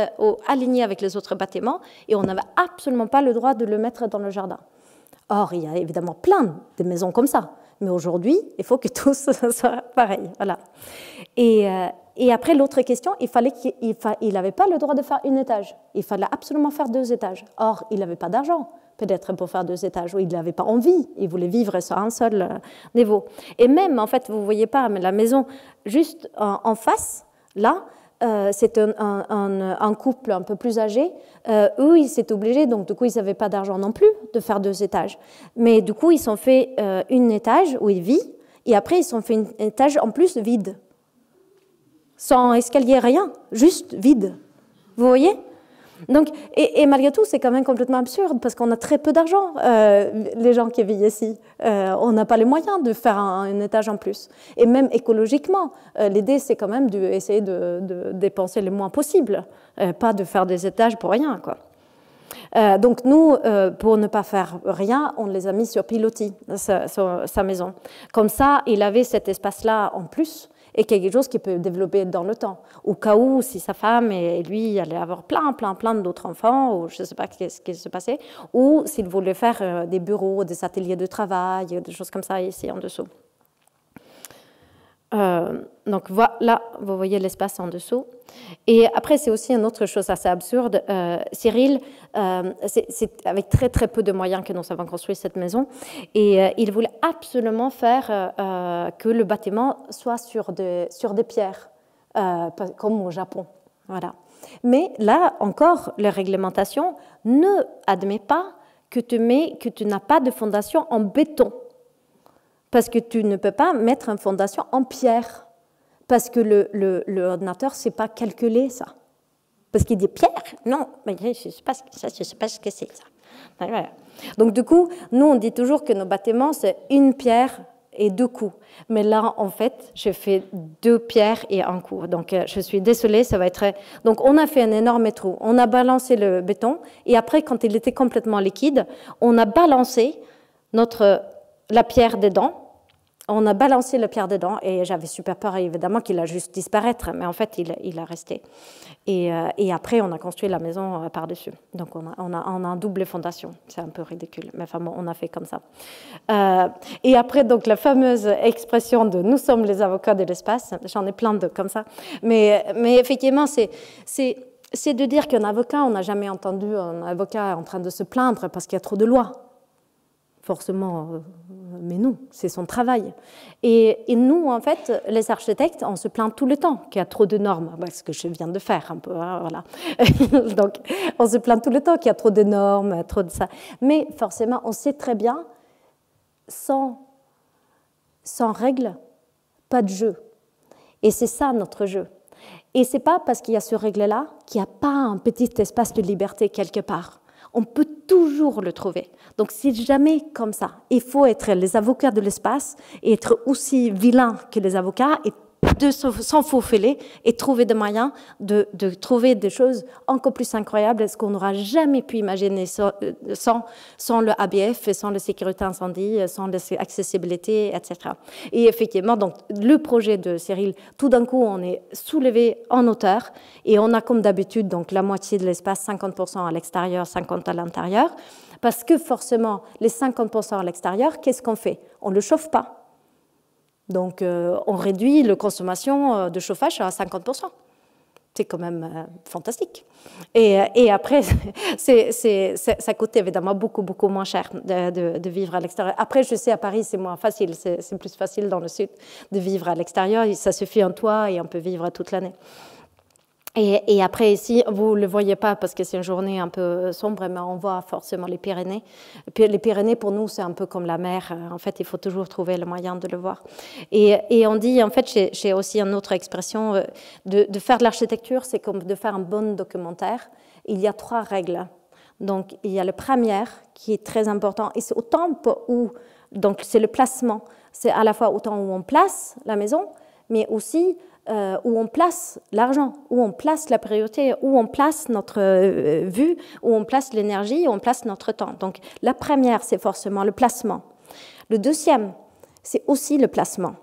aligné avec les autres bâtiments et on n'avait absolument pas le droit de le mettre dans le jardin. Or, il y a évidemment plein de maisons comme ça. Mais aujourd'hui, il faut que tout (laughs) soit pareil Voilà. Euh, et, après, l'autre question, il fallait qu'il n'avait pas le droit de faire un étage. Il fallait absolument faire deux étages. Or, il n'avait pas d'argent, peut-être, pour faire deux étages, ou il n'avait pas envie. Il voulait vivre sur un seul euh, niveau. Et même, en fait, vous ne voyez pas, mais la maison juste en face, là, euh, c'est un, couple un peu plus âgé, euh, eux, ils s'étaient obligés, donc du coup, ils n'avaient pas d'argent non plus de faire deux étages. Mais du coup, ils ont fait un euh, une étage où ils vivent, et après, ils ont fait un étage en plus vide, sans escalier, rien, juste vide. Vous voyez donc, et, malgré tout, c'est quand même complètement absurde parce qu'on a très peu d'argent, euh, les gens qui vivent ici. Euh, on n'a pas les moyens de faire un, étage en plus. Et même écologiquement, euh, l'idée, c'est quand même d'essayer de, dépenser le moins possible, pas de faire des étages pour rien. donc nous, pour ne pas faire rien, on les a mis sur pilotis, sa maison. Comme ça, il avait cet espace-là en plus et quelque chose qui peut développer dans le temps. Au cas où, si sa femme et lui allaient avoir plein, plein, plein d'autres enfants, ou je ne sais pas ce qui se passait, ou s'il voulait faire euh, des bureaux, des ateliers de travail, des choses comme ça ici en dessous. Euh, donc voilà, vous voyez l'espace en dessous. Et après, c'est aussi une autre chose assez absurde. Euh, Cyril, euh, c'est avec très très peu de moyens que nous avons construit cette maison. Et il voulait absolument faire que le bâtiment soit sur des, sur des pierres, comme au Japon. Voilà. Mais là encore, la réglementation ne admet pas que tu n'as pas de fondation en béton parce que tu ne peux pas mettre une fondation en pierre, parce que l'ordinateur ne sait pas calculer ça. Parce qu'il dit pierre Non, mais je ne sais pas, ce que c'est ça. Donc du coup, nous on dit toujours que nos bâtiments c'est une pierre et deux coups. Mais là, en fait, j'ai fait deux pierres et un coup. Donc, euh, je suis désolée, ça va être... Euh, donc, on a fait un énorme trou. On a balancé le béton. Et après, quand il était complètement liquide, on a balancé notre la pierre des dents, On a balancé la pierre des dents et j'avais super peur évidemment qu'il a juste disparaître, mais en fait il, est a resté. Euh, et, après on a construit la maison euh, par-dessus. Donc on a, on, double fondation, c'est un peu ridicule, mais enfin on a fait comme ça. Euh, et après donc la fameuse expression de nous sommes les avocats de l'espace, j'en ai plein de comme ça, mais, effectivement c'est de dire qu'un avocat, on n'a jamais entendu un avocat en train de se plaindre parce qu'il y a trop de lois forcément, euh, mais non, c'est son travail. Et, nous, en fait, les architectes, on se plaint tout le temps qu'il y a trop de normes, ce que je viens de faire un peu, hein, voilà. (laughs) Donc, on se plaint tout le temps qu'il y a trop de normes, trop de ça. Mais forcément, on sait très bien, sans, sans règles, pas de jeu. Et c'est ça notre jeu. Et c'est pas parce qu'il y a ce règle-là qu'il n'y a pas un petit espace de liberté quelque part on peut toujours le trouver. Donc c'est jamais comme ça. Il faut être les avocats de l'espace et être aussi vilain que les avocats et de faufiler et trouver des moyens de, trouver des choses encore plus incroyables, ce qu'on n'aura jamais pu imaginer euh, sans, le ABF, sans la sécurité incendie, euh, sans l'accessibilité, etc. Et effectivement, donc, le projet de Cyril, tout d'un coup, on est soulevé en hauteur et on a comme d'habitude donc la moitié de l'espace, 50% à l'extérieur, 50% à l'intérieur, parce que forcément, les 50% à l'extérieur, qu'est-ce qu'on fait On ne le chauffe pas donc euh, on réduit la consommation euh, de chauffage à 50%. C'est quand même euh, fantastique. Et, après, (laughs) ça coûte évidemment beaucoup, beaucoup moins cher de, vivre à l'extérieur. Après, je sais, à Paris, c'est moins facile. C'est, c'est plus facile dans le sud de vivre à l'extérieur. Ça suffit en toit et on peut vivre toute l'année. Et, après, ici, vous ne le voyez pas parce que c'est une journée un peu euh, sombre, mais on voit forcément les Pyrénées. Les Pyrénées, pour nous, c'est un peu comme la mer. Euh, en fait, il faut toujours trouver le moyen de le voir. Et, on dit, en fait, j'ai aussi une autre expression, euh, de, de faire de l'architecture, c'est comme de faire un bon documentaire. Il y a trois règles. Donc, il y a la première qui est très importante, et c'est au temps où, donc c'est le placement, c'est à la fois au temps où on place la maison, mais aussi euh, où on place l'argent, où on place la priorité, où on place notre euh, vue, où on place l'énergie, où on place notre temps. Donc la première, c'est forcément le placement. Le deuxième, c'est aussi le placement.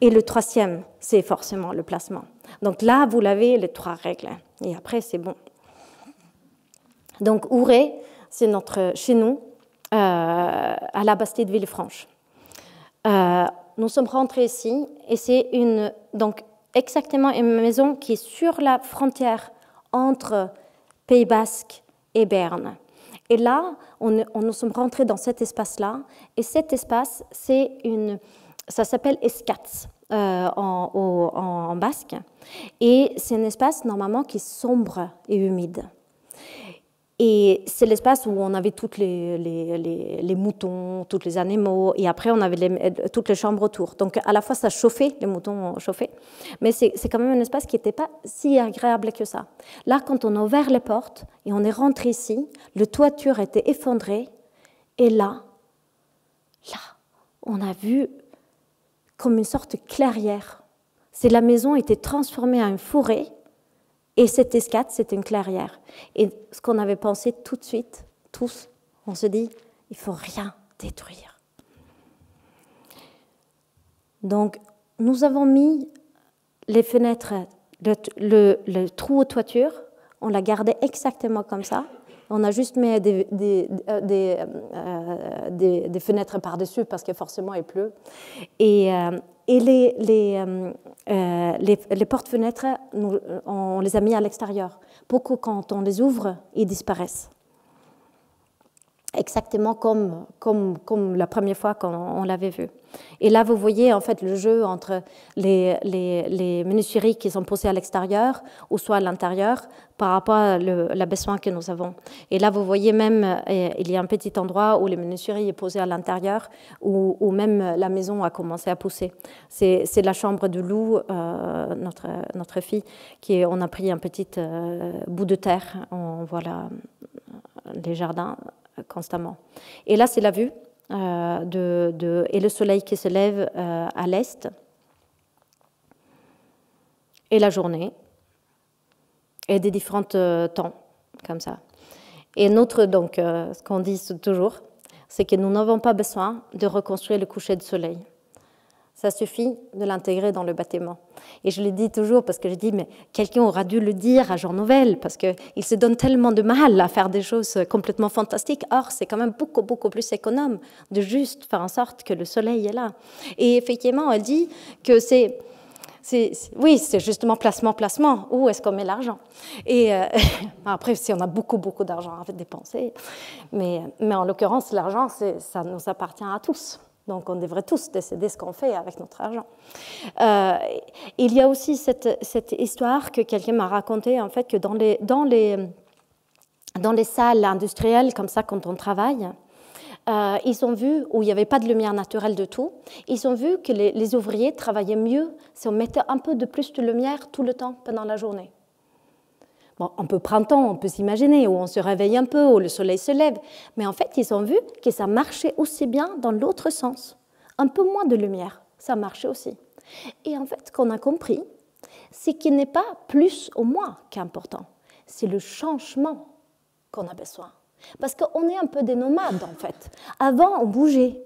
Et le troisième, c'est forcément le placement. Donc là, vous l'avez, les trois règles. Et après, c'est bon. Donc Ouré, c'est notre chez nous, euh, à la Bastille de Villefranche. nous sommes rentrés ici et c'est une donc exactement une maison qui est sur la frontière entre Pays Basque et Berne. Et là, on, nous sommes rentrés dans cet espace-là, et cet espace, c'est une, ça s'appelle Escatz. Euh, en, en basque. Et c'est un espace normalement qui est sombre et humide. Et c'est l'espace où on avait toutes les, les, moutons, tous les animaux, et après on avait les, toutes les chambres autour. Donc à la fois ça chauffait, les moutons chauffaient, mais c'est quand même un espace qui n'était pas si agréable que ça. Là, quand on a ouvert les portes et on est rentré ici, le toiture était effondré, et là, là, on a vu comme une sorte de clairière. C'est la maison était transformée en une forêt et cette escate, c'est une clairière. Et ce qu'on avait pensé tout de suite, tous, on se dit, il faut rien détruire. Donc, nous avons mis les fenêtres, le trou aux toitures, on l'a gardé exactement comme ça, on a juste mis euh, euh, des, fenêtres par-dessus parce que forcément il pleut. Et, euh, les, portes-fenêtres, on les a mis à l'extérieur pour que quand on les ouvre, ils disparaissent. Exactement comme, comme la première fois qu'on l'avait vu. Et là, vous voyez en fait le jeu entre les, les, menuiseries qui sont posées à l'extérieur ou soit à l'intérieur par rapport à l'abaissement que nous avons. Et là, vous voyez même, eh, il y a un petit endroit où les menuiseries est posées à l'intérieur, où, même la maison a commencé à pousser. C'est la chambre de Lou, euh, notre, notre fille, qui on a pris un petit euh, bout de terre. On voit là, les jardins constamment. Et là, c'est la vue. Euh, de, de, et le soleil qui se lève euh, à l'est, et la journée, et des différents euh, temps, comme ça. Et notre, donc, ce qu'on dit toujours, c'est que nous n'avons pas besoin de reconstruire le coucher de soleil. Ça suffit de l'intégrer dans le bâtiment. Et je le dis toujours parce que je dis, mais quelqu'un aura dû le dire à Jean Nouvel, parce qu'il se donne tellement de mal à faire des choses complètement fantastiques. Or, c'est quand même beaucoup, beaucoup plus économe de juste faire en sorte que le soleil est là. Et effectivement, elle dit que c'est... oui, c'est justement placement, placement. Où est-ce qu'on met l'argent Et euh, (laughs) après, si on a beaucoup, beaucoup d'argent à dépenser, mais, mais en l'occurrence, l'argent, ça nous appartient à tous. Donc on devrait tous décider ce qu'on fait avec notre argent. Euh, il y a aussi cette, histoire que quelqu'un m'a racontée, en fait, que dans les, dans, les, dans les salles industrielles, comme ça, quand on travaille, euh, ils ont vu, où il n'y avait pas de lumière naturelle de tout, ils ont vu que les ouvriers travaillaient mieux si on mettait un peu de plus de lumière tout le temps pendant la journée un peu printemps, on peut s'imaginer, où on se réveille un peu, où le soleil se lève. Mais en fait, ils ont vu que ça marchait aussi bien dans l'autre sens. Un peu moins de lumière, ça marchait aussi. Et en fait, qu'on a compris, c'est qu'il n'est pas plus ou moins qu'important. C'est le changement qu'on a besoin. Parce qu'on est un peu des nomades, en fait. Avant, on bougeait.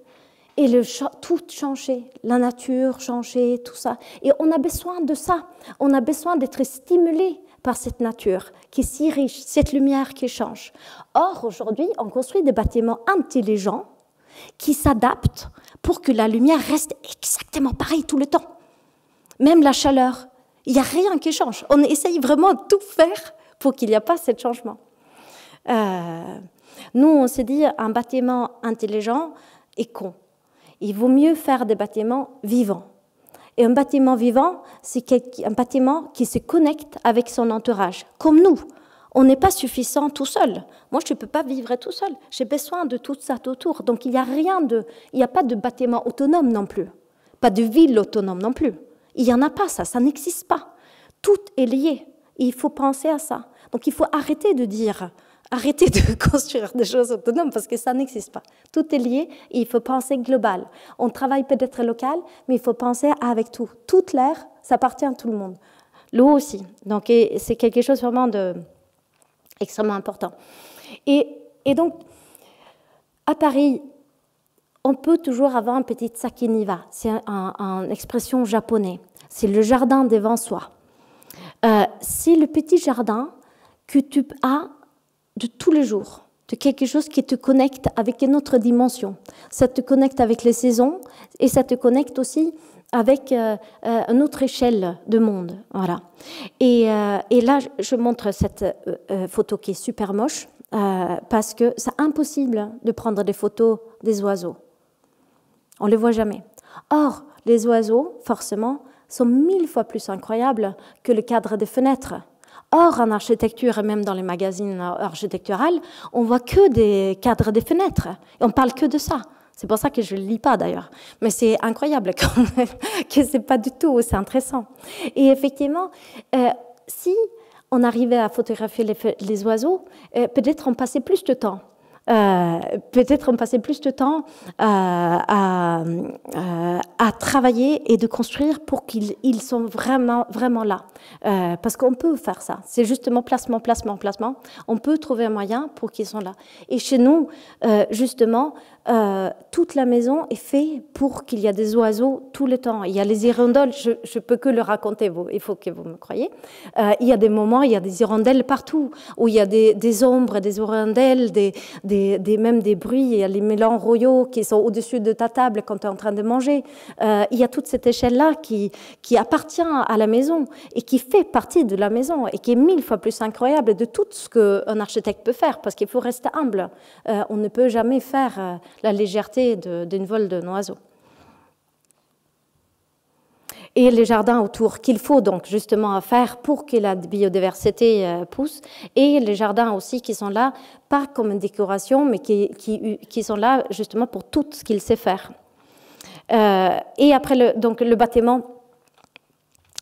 Et le, tout changeait, la nature changeait, tout ça. Et on a besoin de ça. On a besoin d'être stimulé par cette nature qui est si riche, cette lumière qui change. Or, aujourd'hui, on construit des bâtiments intelligents qui s'adaptent pour que la lumière reste exactement pareille tout le temps. Même la chaleur, il n'y a rien qui change. On essaye vraiment de tout faire pour qu'il n'y ait pas ce changement. Euh, nous, on s'est dit, un bâtiment intelligent est con. Il vaut mieux faire des bâtiments vivants et un bâtiment vivant, c'est un bâtiment qui se connecte avec son entourage, comme nous. On n'est pas suffisant tout seul. Moi, je ne peux pas vivre tout seul. J'ai besoin de tout ça autour. Donc, il n'y a rien de, il n'y a pas de bâtiment autonome non plus, pas de ville autonome non plus. Il n'y en a pas ça, ça n'existe pas. Tout est lié. il faut penser à ça. Donc, il faut arrêter de dire arrêtez de (laughs) construire des choses autonomes parce que ça n'existe pas. Tout est lié et il faut penser global. On travaille peut-être local, mais il faut penser avec tout. Toute l'air, ça appartient à tout le monde. L'eau aussi. Donc c'est quelque chose vraiment de extrêmement important. Et, donc, à Paris, on peut toujours avoir un petit sakiniva. c'est une un expression japonaise. C'est le jardin devant soi. Euh, c'est le petit jardin que tu as de tous les jours, de quelque chose qui te connecte avec une autre dimension. Ça te connecte avec les saisons et ça te connecte aussi avec euh, euh, une autre échelle de monde. Voilà. Et, euh, et là, je montre cette photo qui est super moche parce que c'est impossible de prendre des photos des oiseaux. On ne les voit jamais. Or, les oiseaux, forcément, sont mille fois plus incroyables que le cadre des fenêtres Or, en architecture et même dans les magazines architecturales, on voit que des cadres des fenêtres. Et on parle que de ça. C'est pour ça que je ne le lis pas d'ailleurs. Mais c'est incroyable (laughs) que ce n'est pas du tout aussi intéressant. Et effectivement, euh, si on arrivait à photographier les, oiseaux, euh, peut-être on passait plus de temps euh, peut-être on passait plus de temps euh, euh, à, travailler et de construire pour qu'ils ils sont vraiment, vraiment là. parce qu'on peut faire ça. C'est justement placement, placement, placement. On peut trouver un moyen pour qu'ils sont là. Et chez nous, justement, toute la maison est faite pour qu'il y a des oiseaux tout le temps. Il y a les hirondelles, je ne peux que le raconter, vous, il faut que vous me croyez. il y a des moments, il y a des hirondelles partout, où il y a des, des ombres, des hirondelles, des des, même des bruits, il y a les mélans royaux qui sont au-dessus de ta table quand tu es en train de manger. Euh, il y a toute cette échelle-là qui, qui appartient à la maison et qui fait partie de la maison et qui est mille fois plus incroyable de tout ce qu'un architecte peut faire parce qu'il faut rester humble. Euh, on ne peut jamais faire euh, la légèreté d'une vol de oiseau et les jardins autour qu'il faut donc justement faire pour que la biodiversité euh, pousse et les jardins aussi qui sont là, pas comme une décoration, mais qui, qui, sont là justement pour tout ce qu'il sait faire. Euh, et après, le, donc, le bâtiment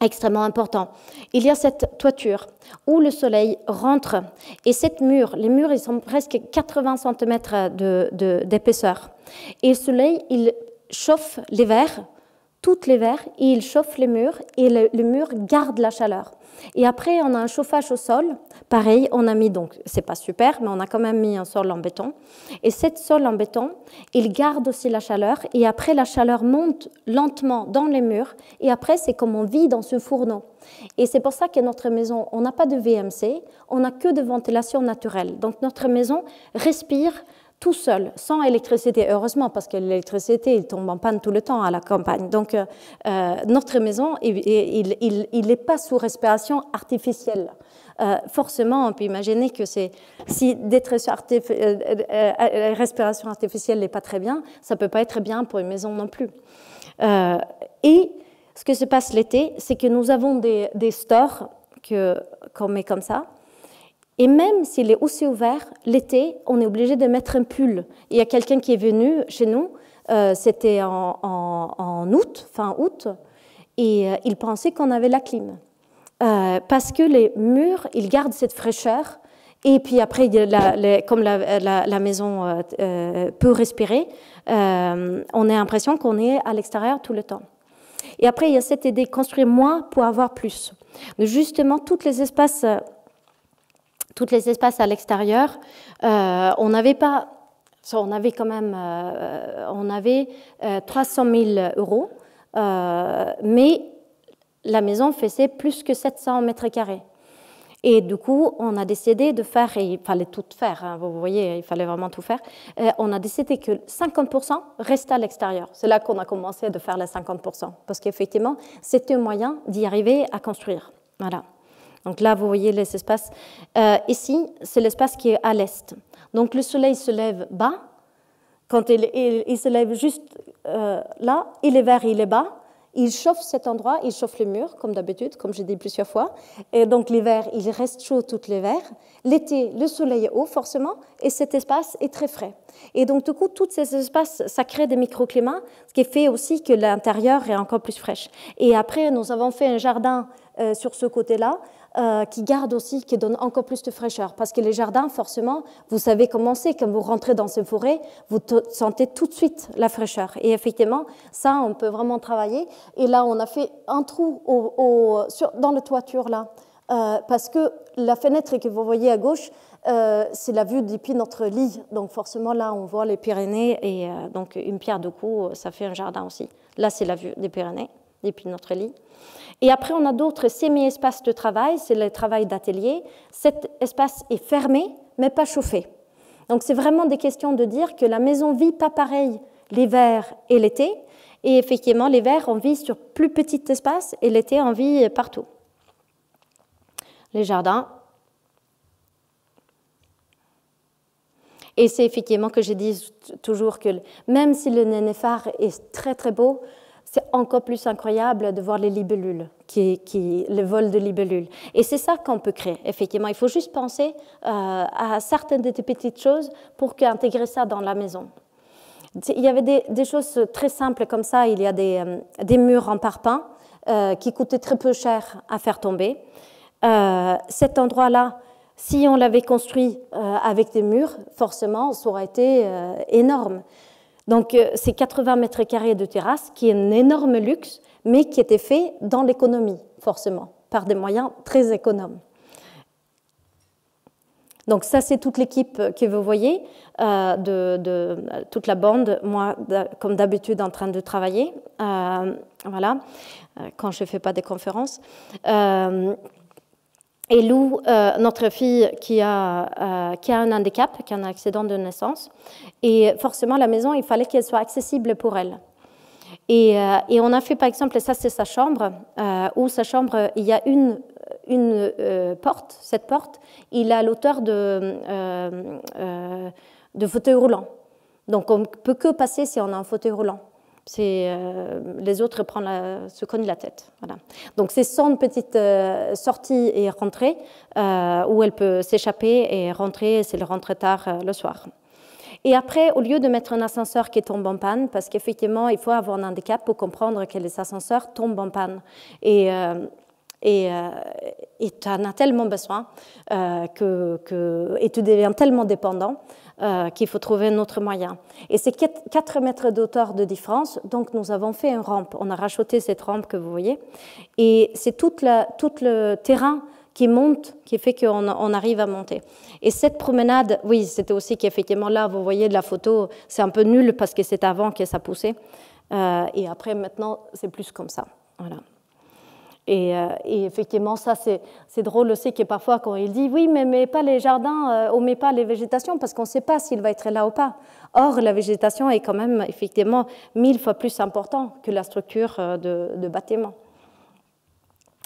extrêmement important. Il y a cette toiture où le soleil rentre et cette mur, les murs, ils sont presque 80 cm d'épaisseur. De, et le soleil, il chauffe les verres toutes les verres et il chauffe les murs et le, mur garde la chaleur. Et après, on a un chauffage au sol. Pareil, on a mis donc, c'est pas super, mais on a quand même mis un sol en béton. Et cette sol en béton, il garde aussi la chaleur. Et après, la chaleur monte lentement dans les murs. Et après, c'est comme on vit dans ce fourneau. Et c'est pour ça que notre maison, on n'a pas de VMC, on n'a que de ventilation naturelle. Donc notre maison respire tout seul, sans électricité, heureusement, parce que l'électricité, il tombe en panne tout le temps à la campagne. Donc, euh, euh, notre maison, il n'est pas sous respiration artificielle. Euh, forcément, on peut imaginer que c'est si d'être respiration artificielle n'est pas très bien, ça peut pas être bien pour une maison non plus. et ce que se passe l'été, c'est que nous avons des, des stores que qu'on met comme ça, et même s'il est aussi ouvert, l'été, on est obligé de mettre un pull. Il y a quelqu'un qui est venu chez nous, euh, c'était en, août, fin août, et euh, il pensait qu'on avait la clim. Euh, parce que les murs, ils gardent cette fraîcheur. Et puis après, comme la, la maison peut respirer, on a l'impression qu'on est à l'extérieur tout le temps. Et après, il y a cette idée construire moins pour avoir plus. Justement, tous les espaces tous les espaces à l'extérieur, euh, on n'avait pas, on avait quand même, euh, on avait 300 euh, 000 euros, mais la maison faisait plus que 700 mètres carrés. Et du coup, on a décidé de faire, et il fallait tout faire, hein, vous voyez, il fallait vraiment tout faire, on a décidé que 50% restait à l'extérieur. C'est là qu'on a commencé de faire les 50%, parce qu'effectivement, c'était un moyen d'y arriver à construire. Voilà. Donc là, vous voyez les espaces. Euh, ici, c'est l'espace qui est à l'est. Donc le soleil se lève bas. Quand il, se lève juste euh, là, il est vert, il est bas. Il chauffe cet endroit, il chauffe les murs, comme d'habitude, comme j'ai dit plusieurs fois. Et donc l'hiver, il reste chaud tout l'hiver. L'été, le soleil est haut, forcément, et cet espace est très frais. Et donc, du coup, tous ces espaces, ça crée des microclimats, ce qui fait aussi que l'intérieur est encore plus fraîche. Et après, nous avons fait un jardin euh, sur ce côté-là, euh, qui garde aussi, qui donne encore plus de fraîcheur. Parce que les jardins, forcément, vous savez comment c'est, quand vous rentrez dans ces forêts, vous sentez tout de suite la fraîcheur. Et effectivement, ça, on peut vraiment travailler. Et là, on a fait un trou dans la toiture, là. Euh, parce que la fenêtre que vous voyez à gauche, euh, c'est la vue depuis notre lit. Donc forcément, là, on voit les Pyrénées et donc une pierre de coup, ça fait un jardin aussi. Là, c'est la vue des Pyrénées depuis notre lit. Et après, on a d'autres semi-espaces de travail, c'est le travail d'atelier. Cet espace est fermé, mais pas chauffé. Donc c'est vraiment des questions de dire que la maison vit pas pareil l'hiver et l'été. Et effectivement, l'hiver, on vit sur plus petit espace et l'été, on vit partout. Les jardins. Et c'est effectivement que je dis toujours que même si le nénéphar est très très beau, c'est encore plus incroyable de voir les libellules, qui, le vol de libellules. Et c'est ça qu'on peut créer, effectivement. Il faut juste penser euh, à certaines ces petites choses pour intégrer ça dans la maison. Il y avait des, choses très simples comme ça. Il y a des, euh, murs en parpaing euh, qui coûtaient très peu cher à faire tomber. cet endroit-là, si on l'avait construit avec des murs, forcément, ça aurait été énorme. Donc euh, c'est 80 mètres carrés de terrasse, qui est un énorme luxe, mais qui était fait dans l'économie, forcément, par des moyens très économes. Donc ça, c'est toute l'équipe euh, que vous voyez, euh, toute la bande, moi, comme d'habitude, en train de travailler, voilà, quand je ne fais pas des conférences et Lou, euh, notre fille qui a, euh, qui a un handicap, qui a un accident de naissance. Et forcément, la maison, il fallait qu'elle soit accessible pour elle. Et, euh, et, on a fait, par exemple, ça c'est sa chambre, où sa chambre, il y a une, une porte, cette porte, il a l'auteur de, de fauteuil roulant. Donc on ne peut que passer si on a un fauteuil roulant. Euh, les autres se cognent la tête. Donc c'est son petite euh, sortie et rentrée euh, où elle peut s'échapper et rentrer si elle rentre tard le soir. Et après, au lieu de mettre un ascenseur qui tombe en panne, parce qu'effectivement, il faut avoir un handicap pour comprendre que les ascenseurs tombent en panne. Et, et tu en as tellement besoin que, que, et tu deviens tellement dépendant euh, qu'il faut trouver un autre moyen. Et c'est 4 mètres d'auteur de différence, donc nous avons fait une rampe. On a racheté cette rampe que vous voyez. Et c'est tout, le terrain qui monte, qui fait qu'on arrive à monter. Et cette promenade, oui, c'était aussi qu'effectivement là, vous voyez de la photo, c'est un peu nul parce que c'est avant que ça poussait. Euh, et après, maintenant, c'est plus comme ça. Voilà. Euh, et, effectivement, ça, c'est drôle aussi que parfois, quand il dit oui, mais mets pas les jardins, euh, on met pas les végétations parce qu'on ne sait pas s'il va être là ou pas. Or, la végétation est quand même effectivement mille fois plus importante que la structure euh, de, bâtiment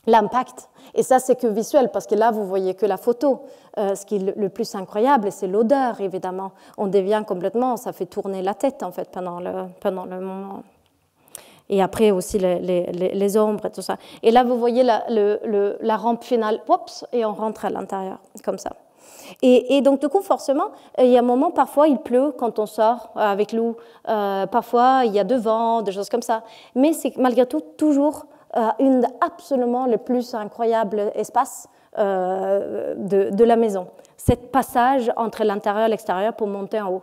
l'impact. Et ça, c'est que visuel, parce que là, vous voyez que la photo. ce qui est le, plus incroyable, c'est l'odeur, évidemment. On devient complètement, ça fait tourner la tête, en fait, pendant le, pendant le moment et après aussi les, ombres et tout ça. Et là, vous voyez la, le, la rampe finale, et on rentre à l'intérieur, comme ça. Et, donc, du coup, forcément, il y a un moment, parfois, il pleut quand on sort euh, avec l'eau, euh, parfois, il y a de vent, des choses comme ça. Mais c'est malgré tout toujours euh, une absolument le plus incroyable espace de, de, la maison. Cet passage entre l'intérieur et l'extérieur pour monter en haut.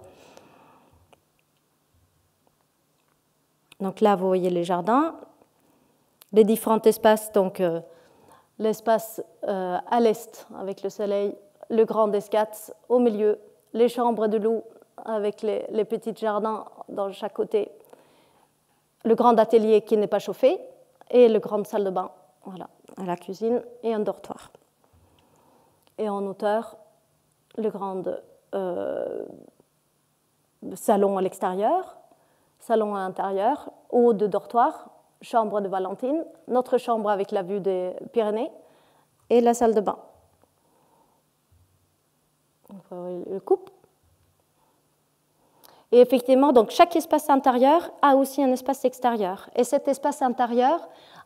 Donc là, vous voyez les jardins, les différents espaces, donc euh, l'espace euh, à l'est avec le soleil, le grand escat au milieu, les chambres de loup avec les, petits jardins dans chaque côté, le grand atelier qui n'est pas chauffé et le grande salle de bain, voilà, la cuisine et un dortoir. Et en hauteur, le grand euh, salon à l'extérieur, salon à intérieur, haut de dortoir, chambre de Valentine, notre chambre avec la vue des Pyrénées et la salle de bain. Euh, le coupe. Et effectivement, donc chaque espace intérieur a aussi un espace extérieur. Et cet espace intérieur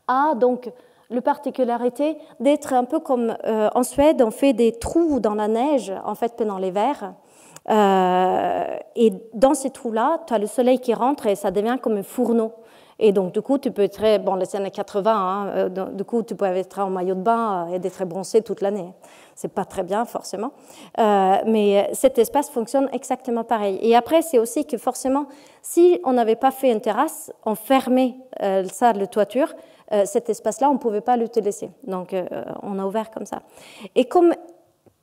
a donc la particularité d'être un peu comme euh, en Suède, on fait des trous dans la neige, en fait, pendant les verres euh, et dans ces trous-là, tu as le soleil qui rentre et ça devient comme un fourneau. Et donc, du coup, tu peux être, bon, les années 80, hein, euh, du coup, tu peux être en maillot de bain euh, et très bronzé toute l'année. C'est pas très bien, forcément. mais cet espace fonctionne exactement pareil. Et après, c'est aussi que forcément, si on n'avait pas fait une terrasse, on fermait ça, le toiture, cet espace-là, on ne pouvait pas l'utiliser. Donc, on a ouvert comme ça. Et comme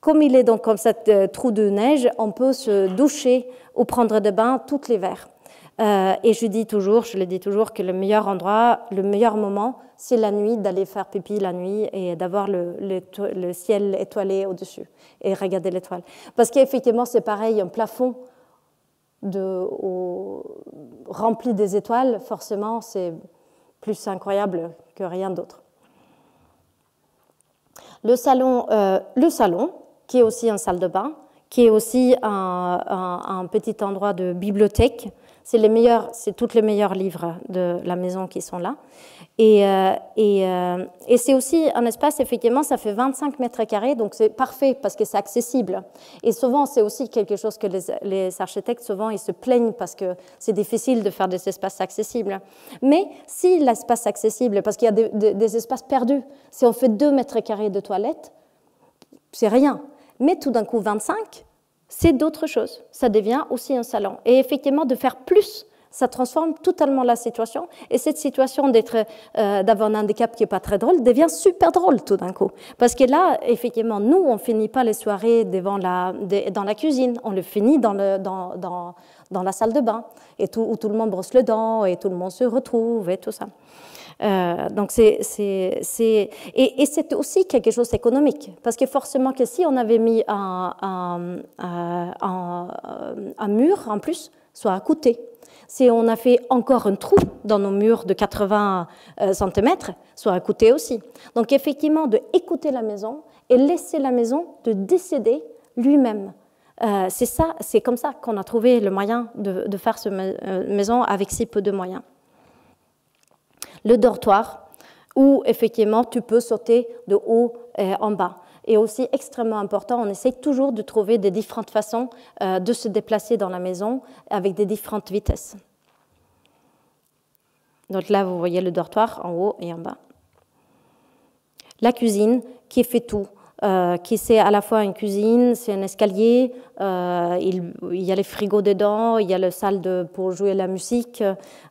comme il est donc comme cette euh, trou de neige, on peut se doucher ou prendre de bains toutes les euh, et je dis toujours, je le dis toujours, que le meilleur endroit, le meilleur moment, c'est la nuit, d'aller faire pipi la nuit et d'avoir le, ciel étoilé au-dessus et regarder l'étoile. Parce qu'effectivement, c'est pareil, un plafond de, rempli des étoiles, forcément, c'est plus incroyable que rien d'autre. Le salon, euh, le salon qui est aussi une salle de bain, qui est aussi un, petit endroit de bibliothèque. C'est les meilleurs, c'est tous les meilleurs livres de la maison qui sont là. Et, euh, euh, c'est aussi un espace, effectivement, ça fait 25 mètres carrés, donc c'est parfait parce que c'est accessible. Et souvent, c'est aussi quelque chose que les, architectes, souvent, ils se plaignent parce que c'est difficile de faire des espaces accessibles. Mais si l'espace accessible, parce qu'il y a des, des espaces perdus, si on fait 2 mètres carrés de toilettes, c'est rien mais tout d'un coup 25, c'est d'autres choses. Ça devient aussi un salon. Et effectivement, de faire plus, ça transforme totalement la situation. Et cette situation d'être, euh, d'avoir un handicap qui est pas très drôle devient super drôle tout d'un coup. Parce que là, effectivement, nous, on finit pas les soirées devant la, dans la cuisine. On le finit dans, le, dans, dans, dans la salle de bain, et où tout le monde brosse le dents et tout le monde se retrouve, et tout ça. Euh, donc c'est et, et c'est aussi quelque chose d'économique parce que forcément que si on avait mis un, un, euh, euh, mur en plus, soit à côté, si on a fait encore un trou dans nos murs de 80 cm, soit à côté aussi. Donc effectivement, de écouter la maison et laisser la maison de décéder lui-même. c'est ça, c'est comme ça qu'on a trouvé le moyen de, de faire cette maison avec si peu de moyens le dortoir, où effectivement tu peux sauter de haut euh, en bas. Et aussi extrêmement important, on essaye toujours de trouver des différentes façons euh, de se déplacer dans la maison avec des différentes vitesses. Donc là, vous voyez le dortoir en haut et en bas. La cuisine qui fait tout. Euh, qui c'est à la fois une cuisine, c'est un escalier, euh, il, y a les frigos dedans, il y a la salle pour jouer la musique,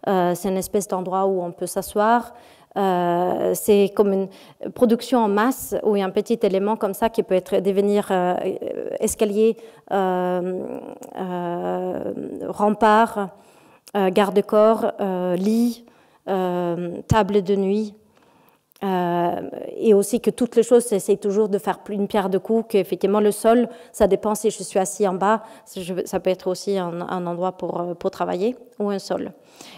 euh, c'est une espèce d'endroit où on peut s'asseoir. c'est comme une production en masse où il y a un petit élément comme ça qui peut être, devenir escalier, rempart, garde-corps, lit, table de nuit. Euh, et aussi que toutes les choses, j'essaie toujours de faire une pierre de coups, qu'effectivement le sol, ça dépend si je suis assis en bas, ça peut être aussi un, endroit euh, pour travailler ou un sol.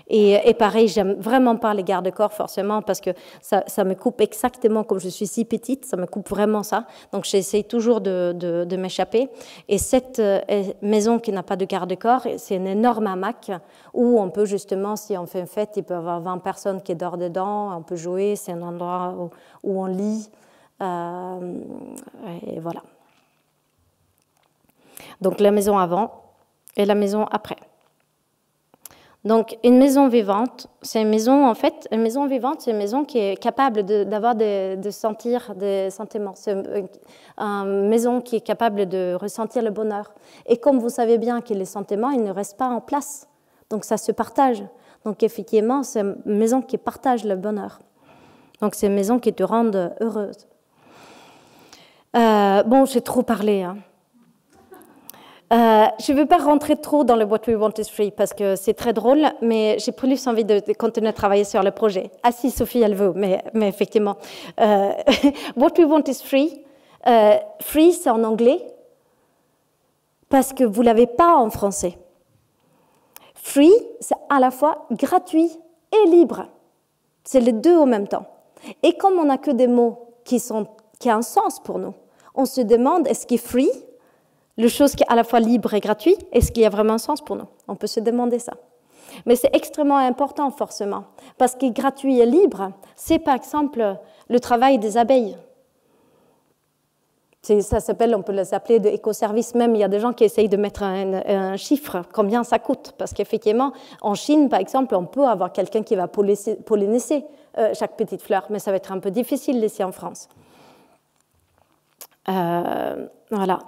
Et, euh, et pareil, j'aime vraiment pas les garde-corps forcément parce que ça, me coupe exactement comme je suis si petite, ça me coupe vraiment ça. Donc j'essaie toujours de, m'échapper. Et cette euh, maison qui n'a pas de garde-corps, c'est un énorme hamac où on peut justement, si on fait une fête, il peut y avoir 20 personnes qui dorment dedans, on peut jouer, c'est un endroit où, on lit. Euh, et voilà. Donc la maison avant et la maison après. Donc, une maison vivante, c'est une maison, en fait, une maison vivante, c'est une maison qui est capable d'avoir, de, sentir des sentiments. C'est euh, une, maison qui est capable de ressentir le bonheur. Et comme vous savez bien que les sentiments, ils ne restent pas en place. Donc, ça se partage. Donc, effectivement, c'est une maison qui partage le bonheur. Donc, c'est une maison qui te rend heureuse. Euh, bon, j'ai trop parlé. Hein. Euh, je ne veux pas rentrer trop dans le What We Want is Free parce que c'est très drôle, mais j'ai plus envie de, continuer à travailler sur le projet. Ah si, Sophie, elle veut, mais, effectivement. Euh, (laughs) what We Want is Free, euh, free c'est en anglais parce que vous ne l'avez pas en français. Free, c'est à la fois gratuit et libre. C'est les deux en même temps. Et comme on n'a que des mots qui, sont, qui ont un sens pour nous, on se demande est-ce qu'il free le chose qui est à la fois libre et gratuit, est-ce qu'il y a vraiment un sens pour nous On peut se demander ça. Mais c'est extrêmement important, forcément, parce que gratuit et libre, c'est par exemple le travail des abeilles. Ça s'appelle, on peut les appeler de éco même. Il y a des gens qui essayent de mettre un, chiffre, combien ça coûte. Parce qu'effectivement, en Chine, par exemple, on peut avoir quelqu'un qui va polliniser euh, chaque petite fleur, mais ça va être un peu difficile ici en France. Euh, voilà.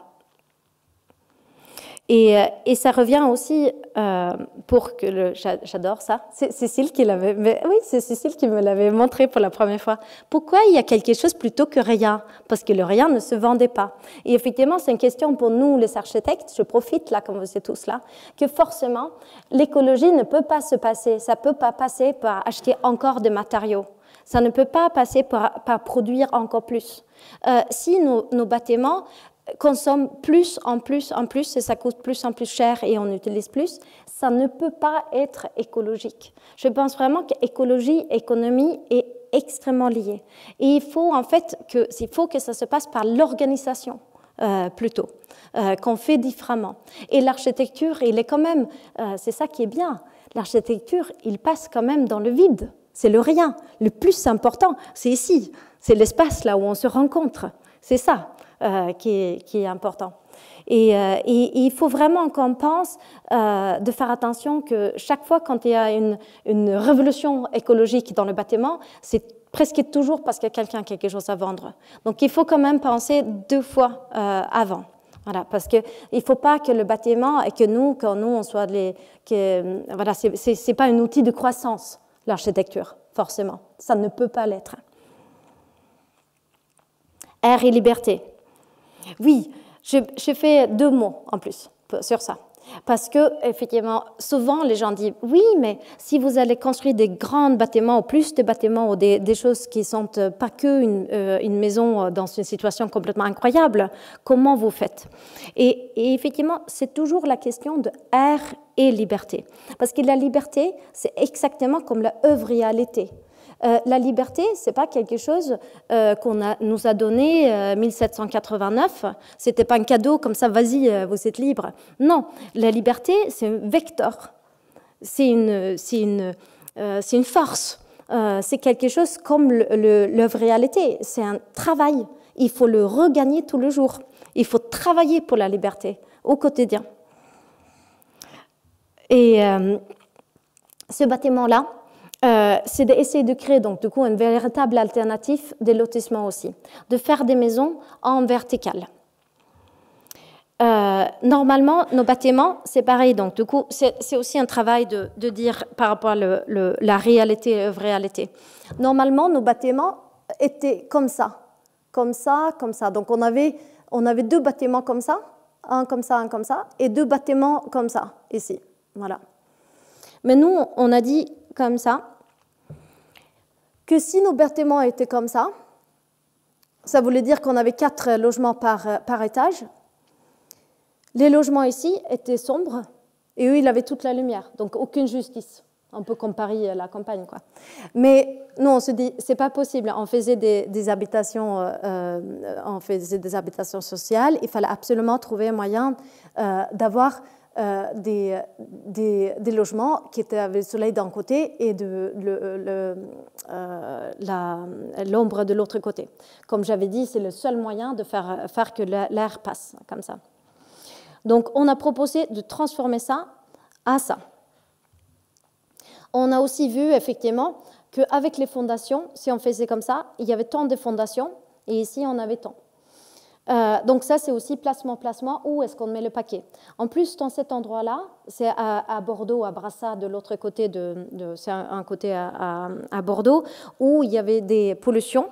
Euh, et, ça revient aussi euh, pour que le. J'adore ça. C'est Cécile qui l'avait. Oui, c'est Cécile qui me l'avait montré pour la première fois. Pourquoi il y a quelque chose plutôt que rien Parce que le rien ne se vendait pas. Et effectivement, c'est une question pour nous, les architectes. Je profite là, comme vous êtes tous là, que forcément, l'écologie ne peut pas se passer. Ça peut pas passer par acheter encore des matériaux ça ne peut pas passer par, produire encore plus. Euh, si nos, nos bâtiments consomme plus en plus en plus et ça coûte plus en plus cher et on utilise plus, ça ne peut pas être écologique. Je pense vraiment qu'écologie, économie est extrêmement liée. Et il faut en fait que, il faut que ça se passe par l'organisation. Euh, plutôt, euh, qu'on fait différemment. Et l'architecture, il est quand même, euh, c'est ça qui est bien, l'architecture, il passe quand même dans le vide, c'est le rien. Le plus important, c'est ici, c'est l'espace là où on se rencontre, c'est ça. Euh, qui, est, important. Euh, et, il faut vraiment qu'on pense euh, de faire attention que chaque fois quand il y a une, révolution écologique dans le bâtiment, c'est presque toujours parce qu'il y a quelqu'un qui a quelque chose à vendre. Donc il faut quand même penser deux fois avant. Voilà, parce qu'il ne faut pas que le bâtiment et que nous, quand nous, on soit les... voilà, ce n'est pas un outil de croissance, l'architecture, forcément. Ça ne peut pas l'être. Air et liberté. Oui, j'ai fait deux mots en plus sur ça. Parce que, effectivement, souvent les gens disent oui, mais si vous allez construire des grands bâtiments ou plus de bâtiments ou des, choses qui ne sont euh, pas que une, euh, maison euh, dans une situation complètement incroyable, comment vous faites et, effectivement, c'est toujours la question de air et liberté. Parce que la liberté, c'est exactement comme la œuvre réalité euh, la liberté, ce n'est pas quelque chose euh, qu'on a, nous a donné euh, en 1789. C'était pas un cadeau comme ça, vas-y, vous êtes libre. Non, la liberté, c'est un vecteur. C'est une, c'est une force. c'est quelque chose comme l'œuvre réalité. C'est un travail. Il faut le regagner tout le jour. Il faut travailler pour la liberté au quotidien. Et ce bâtiment-là, euh, c'est d'essayer de créer donc du coup une véritable alternative des lotissements aussi, de faire des maisons en verticale. Euh, normalement, nos bâtiments, c'est pareil. Donc, du coup, c'est aussi un travail de, dire par rapport à la réalité euh, vraie réalité. Normalement, nos bâtiments étaient comme ça, comme ça, comme ça. Donc, on avait, on avait deux bâtiments comme ça, un comme ça, un comme ça, et deux bâtiments comme ça, ici. Voilà. Mais nous, on a dit comme ça, que si nos bâtiments étaient comme ça, ça voulait dire qu'on avait quatre logements par, par étage, les logements ici étaient sombres et eux, ils avaient toute la lumière, donc aucune justice. On peut comparer euh, la campagne, quoi. Mais non, on se dit, c'est pas possible. On faisait des, habitations, euh, euh, on faisait des habitations sociales. Il fallait absolument trouver un moyen d'avoir euh, des, des, logements qui étaient avec le soleil d'un côté et de, le, euh, la, l'ombre de l'autre côté. Comme j'avais dit, c'est le seul moyen de faire, faire que l'air passe comme ça. Donc on a proposé de transformer ça à ça. On a aussi vu effectivement qu'avec les fondations, si on faisait comme ça, il y avait tant de fondations et ici on avait tant. Euh, donc ça, c'est aussi placement-placement, où est-ce qu'on met le paquet. En plus, dans cet endroit-là, c'est à, Bordeaux, à Brassat de l'autre côté, de, c'est un, côté à, Bordeaux, où il y avait des pollutions.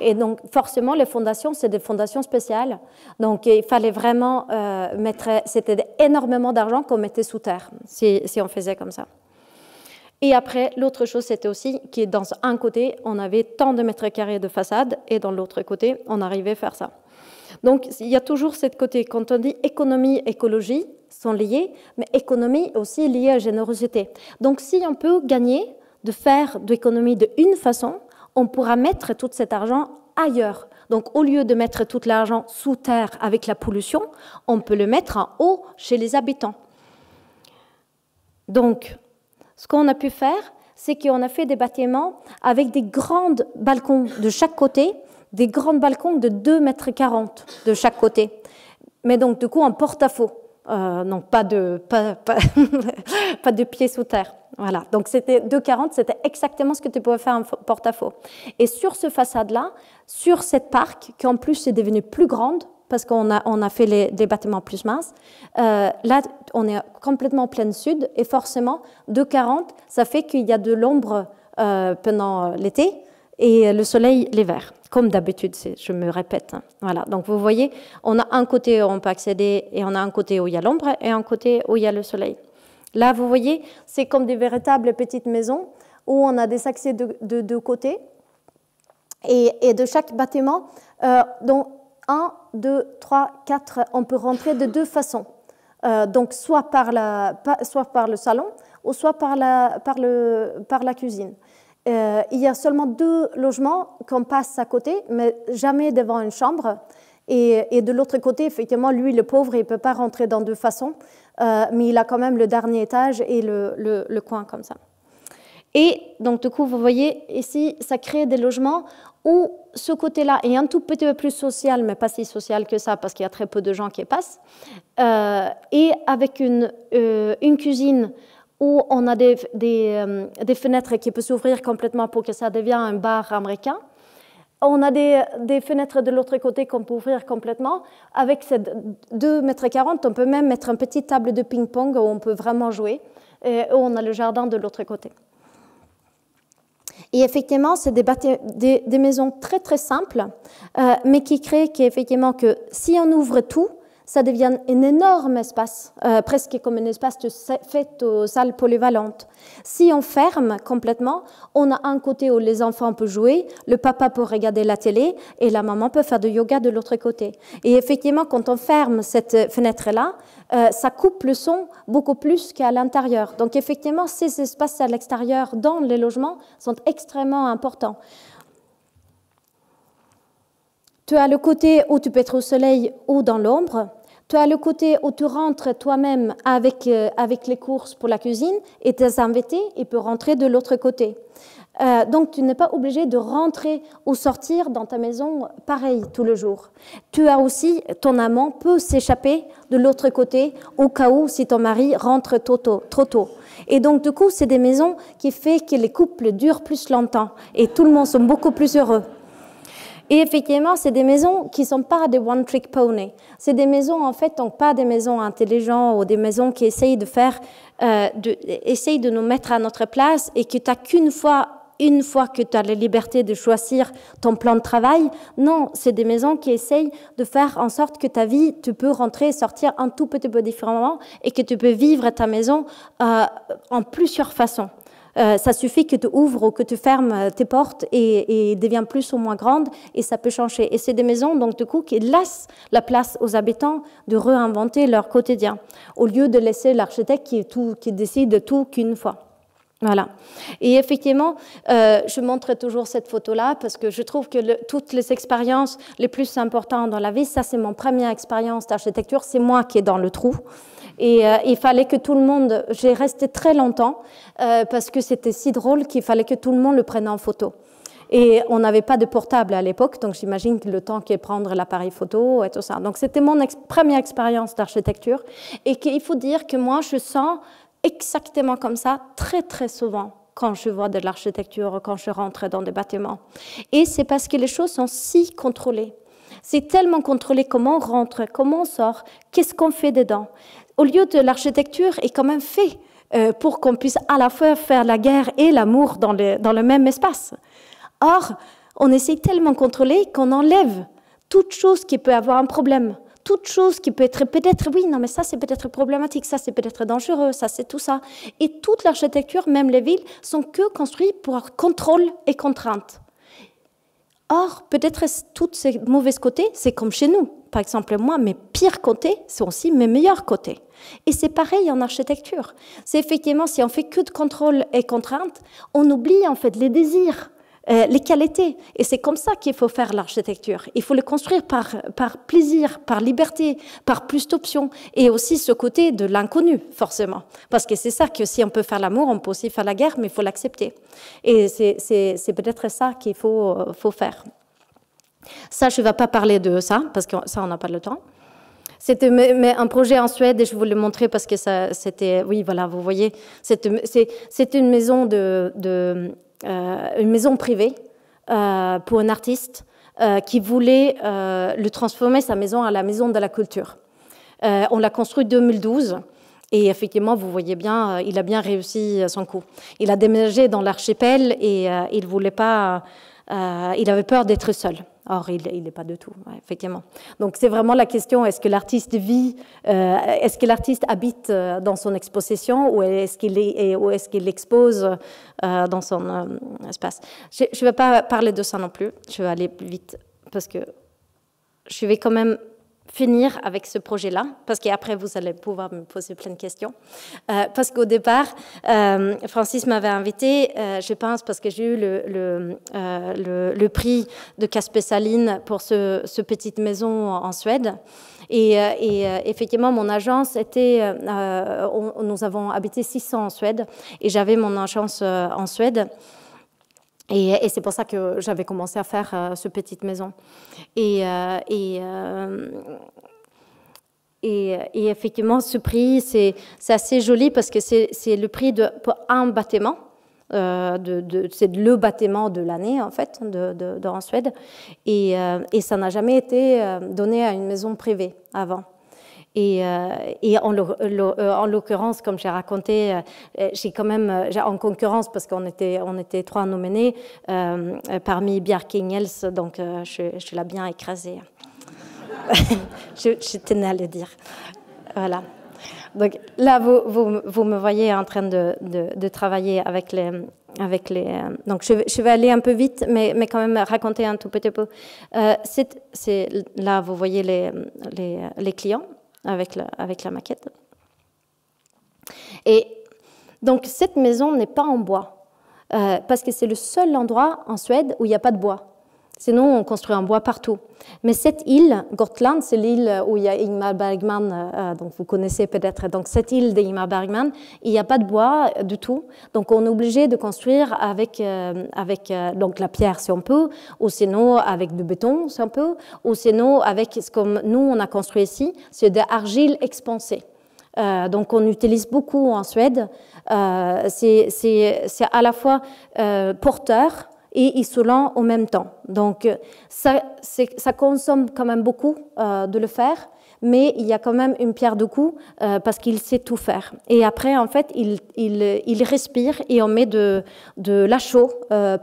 Et donc forcément, les fondations, c'est des fondations spéciales. Donc il fallait vraiment euh, mettre, c'était énormément d'argent qu'on mettait sous terre, si, si on faisait comme ça. Et après, l'autre chose, c'était aussi que dans un côté, on avait tant de mètres carrés de façade, et dans l'autre côté, on arrivait à faire ça. Donc il y a toujours cette côté, quand on dit économie, écologie, sont liés, mais économie aussi liée à générosité. Donc si on peut gagner de faire de l'économie d'une façon, on pourra mettre tout cet argent ailleurs. Donc au lieu de mettre tout l'argent sous terre avec la pollution, on peut le mettre en haut chez les habitants. Donc ce qu'on a pu faire, c'est qu'on a fait des bâtiments avec des grands balcons de chaque côté des grands balcons de 2 mètres 40 de chaque côté. Mais donc, du coup, un porte-à-faux. Euh, non, pas de, pas, (laughs) pas, de pieds sous terre. Voilà. Donc, c'était 2,40, c'était exactement ce que tu pouvais faire en porte-à-faux. Et sur ce façade-là, sur cette parc, qui en plus est devenue plus grande, parce qu'on a, on a fait les, bâtiments plus minces. Euh, là, on est complètement en plein sud et forcément, 2,40, ça fait qu'il y a de l'ombre euh, pendant l'été et euh, le soleil les verts, Comme d'habitude, je me répète. Hein. Voilà. Donc vous voyez, on a un côté où on peut accéder et on a un côté où il y a l'ombre et un côté où il y a le soleil. Là, vous voyez, c'est comme des véritables petites maisons où on a des accès de deux côtés et, de chaque bâtiment, euh, dont 1, 2, 3, 4, on peut rentrer de deux façons. Euh, donc soit par, le salon ou soit par la cuisine. Euh, il y a seulement deux logements qu'on passe à côté, mais jamais devant une chambre. Et, de l'autre côté, effectivement, lui, le pauvre, il ne peut pas rentrer dans deux façons, euh, mais il a quand même le dernier étage et le, coin comme ça. Et donc, du coup, vous voyez ici, ça crée des logements où ce côté-là est un tout petit peu plus social, mais pas si social que ça, parce qu'il y a très peu de gens qui passent, euh, et avec une cuisine où on a euh, des, fenêtres qui peuvent s'ouvrir complètement pour que ça devienne un bar américain. On a des, fenêtres de l'autre côté qu'on peut ouvrir complètement. Avec ces 2,40 mètres, on peut même mettre un petite table de ping-pong où on peut vraiment jouer. Et euh, on a le jardin de l'autre côté. Et effectivement, c'est des, des, maisons très très simples, euh, mais qui créent effectivement que si on ouvre tout, ça devient un énorme espace, euh, presque comme un espace fait aux salles polyvalentes. Si on ferme complètement, on a un côté où les enfants peuvent jouer, le papa peut regarder la télé et la maman peut faire du yoga de l'autre côté. Et effectivement, quand on ferme cette fenêtre-là, euh, ça coupe le son beaucoup plus qu'à l'intérieur. Donc effectivement, ces espaces à l'extérieur dans les logements sont extrêmement importants. Tu as le côté où tu peux être au soleil ou dans l'ombre. Tu as le côté où tu rentres toi-même avec, euh, avec les courses pour la cuisine et tes invités, ils peuvent rentrer de l'autre côté. Euh, donc tu n'es pas obligé de rentrer ou sortir dans ta maison pareil tout le jour. Tu as aussi, ton amant peut s'échapper de l'autre côté au cas où si ton mari rentre tôt, trop tôt. Et donc du coup, c'est des maisons qui font que les couples durent plus longtemps et tout le monde sont beaucoup plus heureux. Et effectivement, c'est des maisons qui ne sont pas des one-trick pony. C'est des maisons, en fait, donc pas des maisons intelligentes ou des maisons qui essayent de faire, euh, essayent de nous mettre à notre place et que tu n'as qu'une fois une fois que tu as la liberté de choisir ton plan de travail. Non, c'est des maisons qui essayent de faire en sorte que ta vie, tu peux rentrer et sortir un tout petit peu différemment et que tu peux vivre ta maison euh, en plusieurs façons. Euh, ça suffit que tu ouvres ou que tu fermes tes portes et, et devient plus ou moins grande et ça peut changer. Et c'est des maisons, donc, du coup, qui laissent la place aux habitants de réinventer leur quotidien au lieu de laisser l'architecte qui, décide tout qu'une fois. Voilà. Et effectivement, euh, je montre toujours cette photo-là parce que je trouve que toutes les expériences les plus importantes dans la vie, ça c'est mon première expérience d'architecture, c'est moi qui est dans le trou. Et euh, il fallait que tout le monde, j'ai resté très longtemps euh, parce que c'était si drôle qu'il fallait que tout le monde le prenne en photo. Et on n'avait pas de portable à l'époque, donc j'imagine le temps qu'est prendre l'appareil photo et tout ça. Donc c'était mon première expérience d'architecture. Et qu'il faut dire que moi, je sens exactement comme ça très très souvent quand je vois de l'architecture, quand je rentre dans des bâtiments. Et c'est parce que les choses sont si contrôlées. C'est tellement contrôlé comment on rentre, comment on sort, qu'est-ce qu'on fait dedans au lieu de l'architecture est quand même fait euh, pour qu'on puisse à la fois faire la guerre et l'amour dans le, dans le même espace. Or, on essaie tellement contrôler qu'on enlève toute chose qui peut avoir un problème, toute chose qui peut être peut-être, oui, non, mais ça c'est peut-être problématique, ça c'est peut-être dangereux, ça c'est tout ça. Et toute l'architecture, même les villes, sont que construites pour contrôle et contrainte. Or, peut-être tous ces mauvais côtés, c'est comme chez nous par exemple, moi, mes pires côtés sont aussi mes meilleurs côtés. Et c'est pareil en architecture. C'est effectivement, si on fait que de contrôle et contrainte, on oublie en fait les désirs. Euh, les qualités. Et c'est comme ça qu'il faut faire l'architecture. Il faut le construire par, par plaisir, par liberté, par plus d'options. Et aussi ce côté de l'inconnu, forcément. Parce que c'est ça que si on peut faire l'amour, on peut aussi faire la guerre, mais il faut l'accepter. Et c'est peut-être ça qu'il faut, euh, faut faire. Ça, je ne vais pas parler de ça, parce que ça, on n'a pas le temps. C'était un projet en Suède et je voulais le montrer parce que ça, c'était, oui, voilà, vous voyez, c'est une maison de, euh, une maison privée euh, pour un artiste euh, qui voulait le transformer sa maison à la maison de la culture. on l'a construite en 2012. Et effectivement, vous voyez bien, il a bien réussi son coup. Il a déménagé dans l'archipel et il voulait pas, il avait peur d'être seul. Or, il n'est pas de tout, effectivement. Donc, c'est vraiment la question est-ce que l'artiste vit, euh, est-ce que l'artiste habite euh, dans son exposition ou est-ce qu'il est, est expose euh, dans son espace Je ne vais pas parler de ça non plus. Je vais aller plus vite parce que je vais quand même finir avec ce projet-là, parce qu'après, vous allez pouvoir me poser plein de questions. Euh, parce qu'au départ, euh, Francis m'avait invité, euh, je pense, parce que j'ai eu le, le, le, prix de Casper Saline pour ce, ce, petite maison en Suède. Et, et effectivement, mon agence était, nous avons habité 600 en Suède, et j'avais mon agence en Suède. Et, c'est pour ça que j'avais commencé à faire euh, ce cette petite maison. Et, euh, euh, et, et, effectivement, ce prix, c'est assez joli parce que c'est le prix de, un bâtiment. De, de, c'est le bâtiment de l'année en fait de, en Suède et, ça n'a jamais été donné à une maison privée avant. Et, euh, euh, euh, en, l'occurrence, comme j'ai raconté, j'ai quand même, en concurrence, parce qu'on était, on était trois nominés, parmi Bjarke Ingels, donc je, l'ai bien écrasé. (laughs) je, je tenais à le dire. Voilà. Donc là, vous, vous, me voyez en train de, travailler avec les, avec les. donc je, vais aller un peu vite, mais, mais quand même raconter un tout petit peu. là, vous voyez les, les clients avec la, maquette. Et donc cette maison n'est pas en bois, euh, parce que c'est le seul endroit en Suède où il n'y a pas de bois. Sinon, on construit en bois partout. Mais cette île, Gotland, c'est l'île où il y a Ingmar Bergman, euh, euh, donc vous connaissez peut-être. Donc cette île d'Ingmar Bergman, il n'y a pas de bois du tout. Donc on est obligé de construire avec, euh, avec donc la pierre si on peut, ou sinon avec du béton si on peut, ou sinon avec ce que nous on a construit ici, c'est de l'argile expansée. donc on utilise beaucoup en Suède. c'est à la fois porteur, et isolant en même temps. Donc euh, ça, ça consomme quand même beaucoup euh, de le faire, mais il y a quand même une pierre de coup euh, parce qu'il sait tout faire. Et après, en fait, il, respire et on met de, de la chaux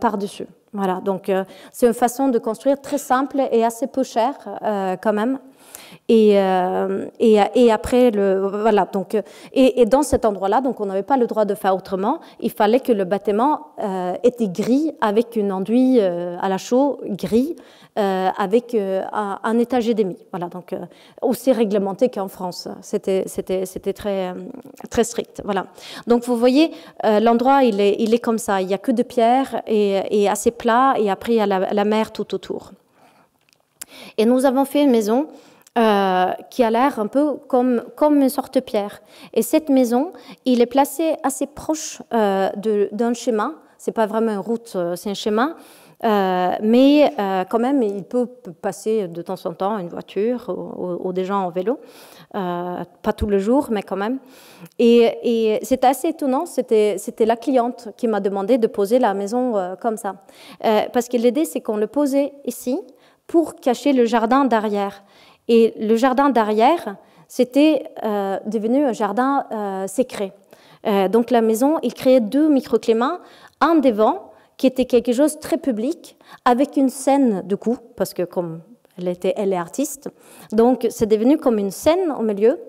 par-dessus. Voilà, donc c'est une façon de construire très simple et assez peu chère quand même euh, et, après, le, voilà, donc, euh, et, dans cet endroit-là, donc on n'avait pas le droit de faire autrement. Il fallait que le bâtiment euh, était gris avec une enduit à la chaux gris avec un, étage et demi. Voilà, donc aussi réglementé qu'en France. C'était, c'était, très, très strict. Voilà. Donc vous voyez, l'endroit il est, il est comme ça. Il n'y a que de pierres et, assez plat. Et après il y a la mer tout autour. Et nous avons fait une maison euh, qui a l'air un peu comme, comme une sorte de pierre. Et cette maison, il est placé assez proche euh, d'un chemin. C'est pas vraiment une route, euh, c'est un chemin. mais quand même, il peut passer de temps en temps une voiture ou, des gens en vélo, pas tous les jours, mais quand même. Et, et assez étonnant, c'était la cliente qui m'a demandé de poser la maison comme ça. parce que l'idée, c'est qu'on le posait ici pour cacher le jardin derrière. Et le jardin d'arrière, c'était euh, devenu un jardin euh, secret. Euh, donc la maison, il créait deux microclimats, un devant, qui était quelque chose de très public, avec une scène de coup, parce que comme elle, était, est artiste, donc c'est devenu comme une scène au milieu,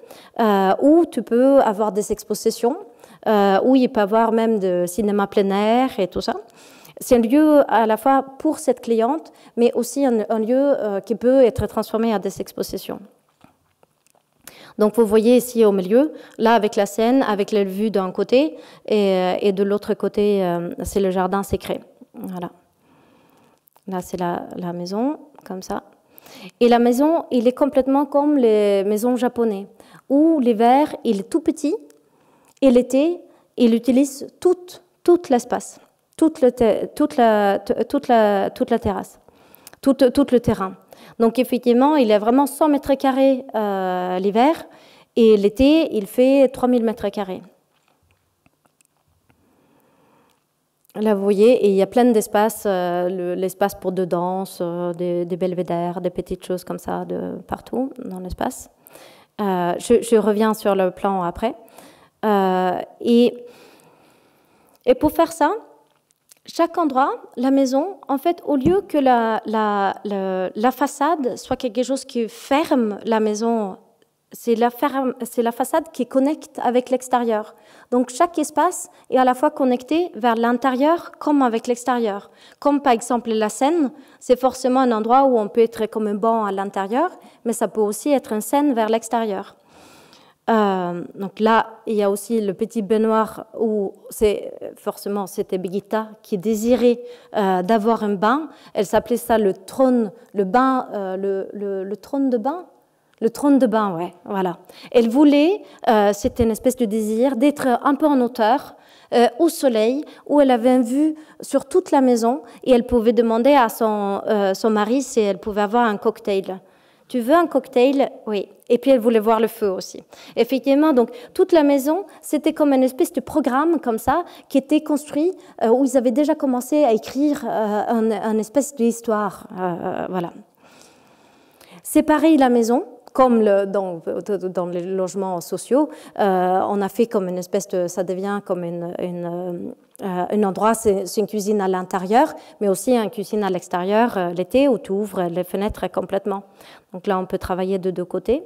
où tu peux avoir des expositions, où il peut y avoir même de cinéma plein air et tout ça. C'est un lieu à la fois pour cette cliente, mais aussi un, lieu euh, qui peut être transformé à des expositions. Donc vous voyez ici au milieu, là avec la scène, avec la vue d'un côté, et, euh, de l'autre côté, euh, c'est le jardin secret. Voilà. Là, c'est la, la maison, comme ça. Et la maison, il est complètement comme les maisons japonaises, où l'hiver, il est tout petit, et l'été, il utilise tout, tout l'espace toute, toute, la, toute, la, toute la terrasse, tout, tout, le terrain. Donc effectivement, il est vraiment 100 mètres carrés euh, l'hiver et l'été, il fait 3000 mètres carrés. Là, vous voyez, et il y a plein d'espace, euh, l'espace pour de danse, euh, des, belvédères, des petites choses comme ça de partout dans l'espace. je, reviens sur le plan après. Et, et, pour faire ça, chaque endroit, la maison, en fait, au lieu que la, façade soit quelque chose qui ferme la maison, c'est la, c'est la façade qui connecte avec l'extérieur. Donc chaque espace est à la fois connecté vers l'intérieur comme avec l'extérieur. Comme par exemple la scène, c'est forcément un endroit où on peut être comme un banc à l'intérieur, mais ça peut aussi être une scène vers l'extérieur. Euh, donc là, il y a aussi le petit baignoire où c'est forcément c'était Begita qui désirait euh, d'avoir un bain. Elle s'appelait ça le trône, le bain, euh, le, trône de bain. Le trône de bain, ouais, voilà. Elle voulait, c'était une espèce de désir, d'être un peu en hauteur, au soleil, où elle avait une vue sur toute la maison et elle pouvait demander à son mari si elle pouvait avoir un cocktail. Tu veux un cocktail Oui. Et puis elle voulait voir le feu aussi. Effectivement, donc toute la maison, c'était comme une espèce de programme comme ça qui était construit euh, où ils avaient déjà commencé à écrire euh, une un, espèce d'histoire. Euh, voilà. C'est pareil la maison, comme le, dans, dans, les logements sociaux, on a fait comme une espèce de, ça devient comme une euh, un endroit, c'est une cuisine à l'intérieur, mais aussi une cuisine à l'extérieur euh, l'été où tu ouvres les fenêtres complètement. Donc là, on peut travailler de deux côtés.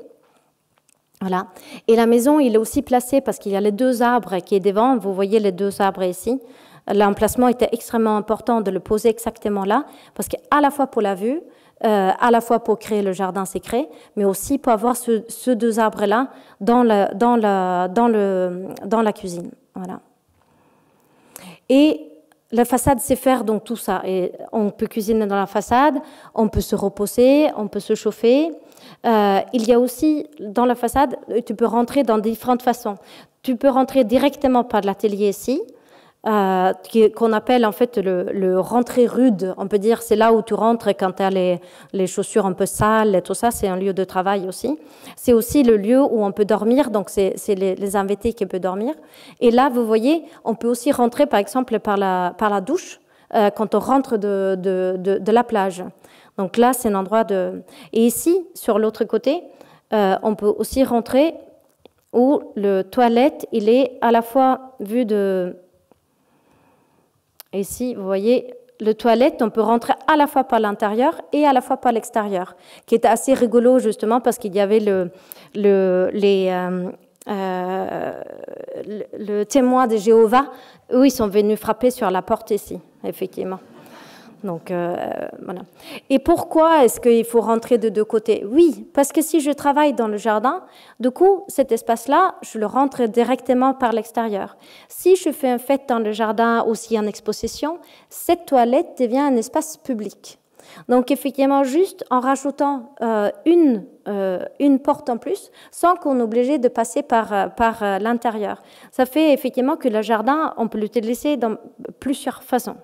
Voilà. Et la maison, il est aussi placé parce qu'il y a les deux arbres qui est devant. Vous voyez les deux arbres ici. L'emplacement était extrêmement important de le poser exactement là parce qu'à la fois pour la vue, euh, à la fois pour créer le jardin secret, mais aussi pour avoir ces deux arbres-là dans, dans la cuisine. Voilà. Et la façade c'est faire donc tout ça. Et on peut cuisiner dans la façade, on peut se reposer, on peut se chauffer. Euh, il y a aussi dans la façade, tu peux rentrer dans différentes façons. Tu peux rentrer directement par l'atelier ici, euh, qu'on appelle en fait le, le rentrée rude. On peut dire c'est là où tu rentres quand tu as les, chaussures un peu sales et tout ça. C'est un lieu de travail aussi. C'est aussi le lieu où on peut dormir. Donc c'est les, invités qui peuvent dormir. Et là, vous voyez, on peut aussi rentrer par exemple par la, par la douche euh, quand on rentre de, la plage. Donc là, c'est un endroit de... Et ici, sur l'autre côté, euh, on peut aussi rentrer où le toilette, il est à la fois vu de Ici, vous voyez, le toilette, on peut rentrer à la fois par l'intérieur et à la fois par l'extérieur, qui est assez rigolo justement parce qu'il y avait le, le les, euh, euh, témoin de Jéhovah, où ils sont venus frapper sur la porte ici, effectivement. Donc, euh, voilà. Et pourquoi est-ce qu'il faut rentrer de deux côtés Oui, parce que si je travaille dans le jardin, du coup, cet espace-là, je le rentre directement par l'extérieur. Si je fais un fête dans le jardin, aussi en exposition, cette toilette devient un espace public. Donc effectivement, juste en rajoutant euh, euh, une, porte en plus, sans qu'on est obligé de passer par, par l'intérieur. Ça fait effectivement que le jardin, on peut l'utiliser dans plusieurs façons.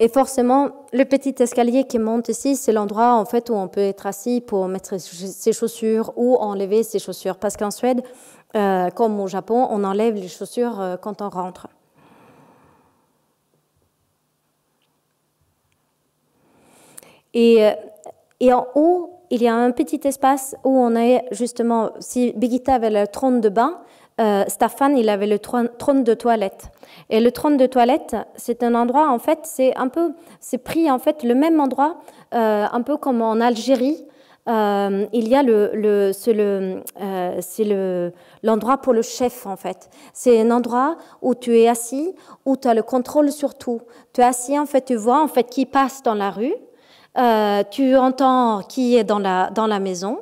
Et forcément, le petit escalier qui monte ici, c'est l'endroit en fait où on peut être assis pour mettre ses chaussures ou enlever ses chaussures. Parce qu'en Suède, euh, comme au Japon, on enlève les chaussures euh, quand on rentre. Euh, et, en haut, il y a un petit espace où on est justement, si Bigita avait le trône de bain, euh, Staffan, il avait le trône de toilette. Et le trône de toilette, c'est un endroit, en fait, c'est un peu, c'est pris, en fait, le même endroit, euh, un peu comme en Algérie. Euh, il y a le, le c'est le, euh, c'est le, l'endroit pour le chef en fait. C'est un endroit où tu es assis, où tu as le contrôle sur tout. Tu es assis en fait, tu vois en fait qui passe dans la rue, tu entends qui est dans la dans la maison,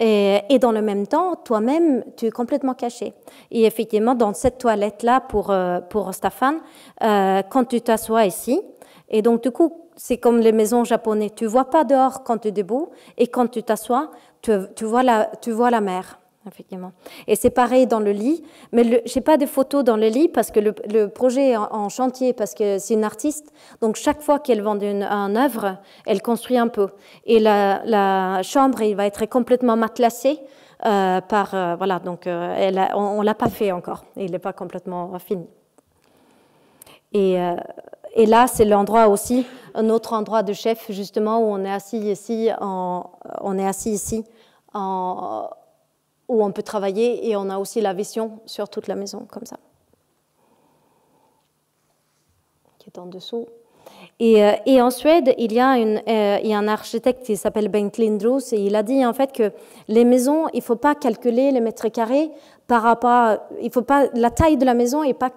et, dans le même temps, toi-même, tu es complètement caché. Et effectivement, dans cette toilette-là, pour, euh, pour Stéphane, euh, quand tu t'assois ici, et donc du coup, c'est comme les maisons japonaises, tu vois pas dehors quand tu es debout, et quand tu t'assois, tu, tu, vois la, tu vois la mer effectivement. Et c'est pareil dans le lit, mais je n'ai pas de photos dans le lit parce que le, projet est en, chantier, parce que c'est une artiste. Donc chaque fois qu'elle vend une, œuvre, elle construit un peu. Et la, chambre, il va être complètement matelassée euh, par euh, voilà donc euh, elle on, ne l'a pas fait encore il n'est pas complètement fini et, et là c'est l'endroit aussi un autre endroit de chef justement où on est assis ici en, on est assis ici en, où on peut travailler et on a aussi la vision sur toute la maison, comme ça, qui est en dessous. Et, euh, en Suède, euh, il y, a un architecte qui s'appelle Bengt Lindros et il a dit en fait que les maisons, il ne faut pas calculer les mètres carrés par rapport, il faut pas la taille de la maison n'est pas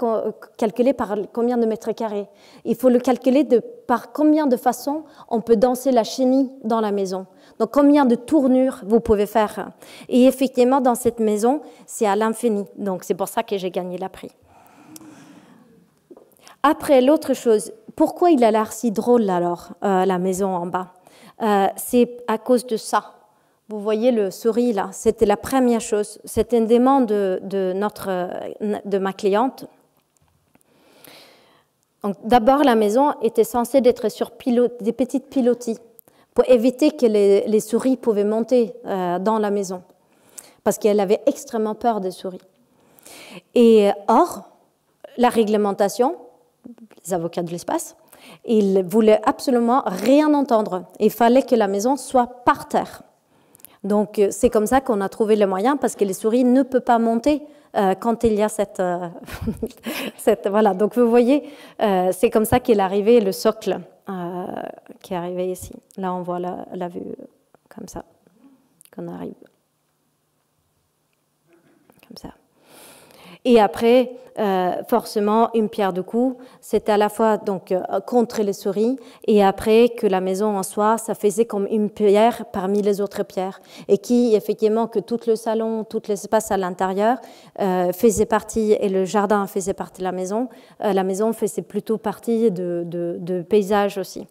calculée par combien de mètres carrés. Il faut le calculer par combien de façons on peut danser la chenille dans la maison. Donc combien de tournures vous pouvez faire Et effectivement, dans cette maison, c'est à l'infini. Donc c'est pour ça que j'ai gagné la prix. Après, l'autre chose, pourquoi il a l'air si drôle alors, euh, la maison en bas euh, C'est à cause de ça. Vous voyez le souris là, c'était la première chose. C'était une demande de, notre, euh, de ma cliente. D'abord, la maison était censée être sur des petites pilotis pour éviter que les, souris pouvaient monter euh, dans la maison, parce qu'elle avait extrêmement peur des souris. Et euh, or, la réglementation, les avocats de l'espace, ils voulaient absolument rien entendre. Il fallait que la maison soit par terre. Donc euh, c'est comme ça qu'on a trouvé le moyen, parce que les souris ne peuvent pas monter euh, quand il y a cette, euh, (laughs) Voilà, donc vous voyez, euh, c'est comme ça qu'est arrivé le socle qui est arrivé ici. Là, on voit la, la vue comme ça, qu'on arrive. Comme ça. Et après, euh, forcément, une pierre de coup, c'était à la fois donc euh, contre les souris et après que la maison en soi, ça faisait comme une pierre parmi les autres pierres et qui effectivement que tout le salon, tout l'espace à l'intérieur euh, faisait partie et le jardin faisait partie de la maison. la maison faisait plutôt partie de, de paysage aussi.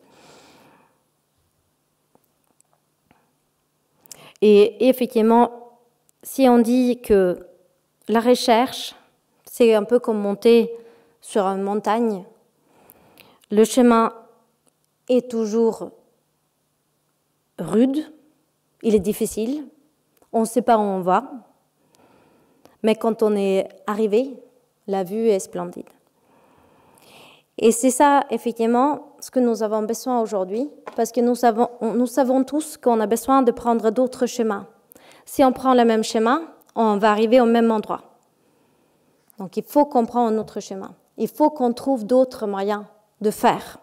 Et effectivement, si on dit que la recherche c'est un peu comme monter sur une montagne. Le chemin est toujours rude, il est difficile, on ne sait pas où on va, mais quand on est arrivé, la vue est splendide. Et c'est ça, effectivement, ce que nous avons besoin aujourd'hui, parce que nous savons, nous savons tous qu'on a besoin de prendre d'autres chemins. Si on prend le même chemin, on va arriver au même endroit. Donc il faut qu'on prenne un autre chemin. Il faut qu'on trouve d'autres moyens de faire.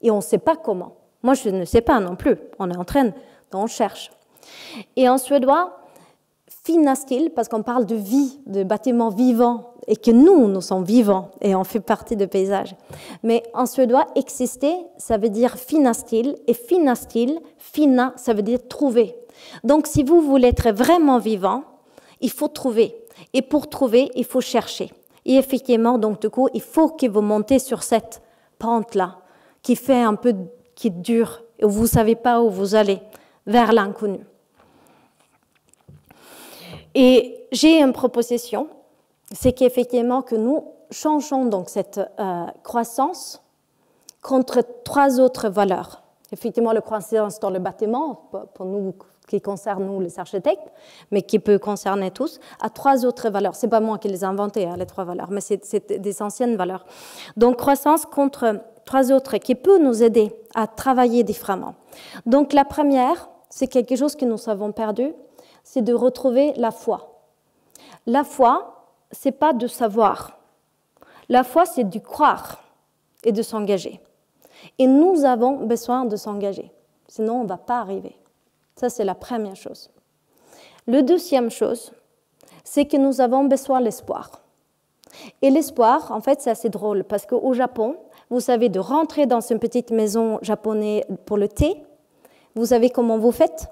Et on ne sait pas comment. Moi, je ne sais pas non plus. On est en train, on cherche. Et en suédois, finastil, parce qu'on parle de vie, de bâtiments vivants, et que nous, nous sommes vivants, et on fait partie de paysage. Mais en suédois, exister, ça veut dire finastil, et finastil, fina, ça veut dire trouver. Donc si vous voulez être vraiment vivant, il faut trouver. Et pour trouver, il faut chercher. Et effectivement, donc, du coup, il faut que vous montez sur cette pente-là, qui fait un peu, qui dure, et vous ne savez pas où vous allez, vers l'inconnu. Et j'ai une proposition, c'est qu'effectivement, que nous changeons donc cette euh, croissance contre trois autres valeurs. Effectivement, la croissance dans le bâtiment, pour nous, qui concerne nous, les architectes, mais qui peut concerner tous, à trois autres valeurs. Ce n'est pas moi qui les ai inventées, hein, les trois valeurs, mais c'est des anciennes valeurs. Donc, croissance contre trois autres qui peut nous aider à travailler différemment. Donc, la première, c'est quelque chose que nous avons perdu, c'est de retrouver la foi. La foi, c'est pas de savoir. La foi, c'est du croire et de s'engager. Et nous avons besoin de s'engager, sinon on ne va pas arriver. Ça, c'est la première chose. La deuxième chose, c'est que nous avons besoin l'espoir. Et l'espoir, en fait, c'est assez drôle parce qu'au Japon, vous savez, de rentrer dans une petite maison japonaise pour le thé, vous savez comment vous faites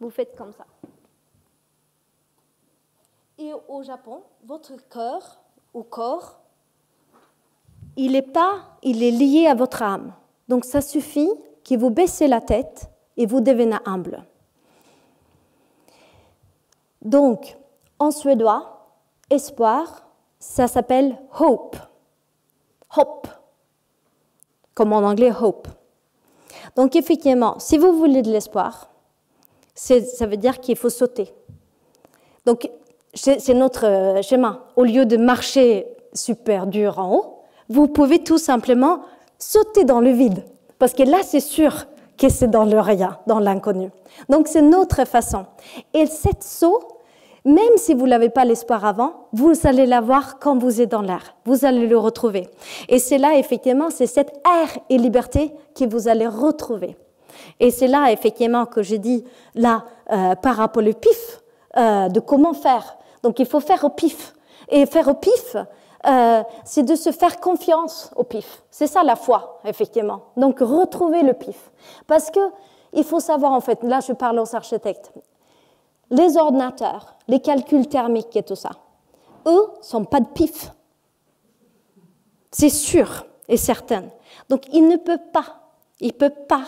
Vous faites comme ça. Et au Japon, votre cœur ou corps, il est pas, il est lié à votre âme. Donc ça suffit que vous baissez la tête et vous devenez humble. Donc, en suédois, espoir, ça s'appelle hope. Hope. Comme en anglais, hope. Donc, effectivement, si vous voulez de l'espoir, ça veut dire qu'il faut sauter. Donc, c'est notre euh, chemin. Au lieu de marcher super dur en haut, vous pouvez tout simplement sauter dans le vide. Parce que là, c'est sûr que c'est dans le rien, dans l'inconnu. Donc c'est notre façon. Et cette saut, même si vous n'avez pas l'espoir avant, vous allez l'avoir quand vous êtes dans l'air. Vous allez le retrouver. Et c'est là, effectivement, c'est cette air et liberté que vous allez retrouver. Et c'est là, effectivement, que je dis, là, par rapport au pif, euh, de comment faire. Donc il faut faire au pif. Et faire au pif, euh, c'est de se faire confiance au pif. C'est ça la foi, effectivement. Donc retrouver le pif. Parce que il faut savoir, en fait, là je parle aux architectes, les ordinateurs, les calculs thermiques et tout ça, eux, sont pas de pif. C'est sûr et certain. Donc ils ne peuvent pas, ils ne peuvent pas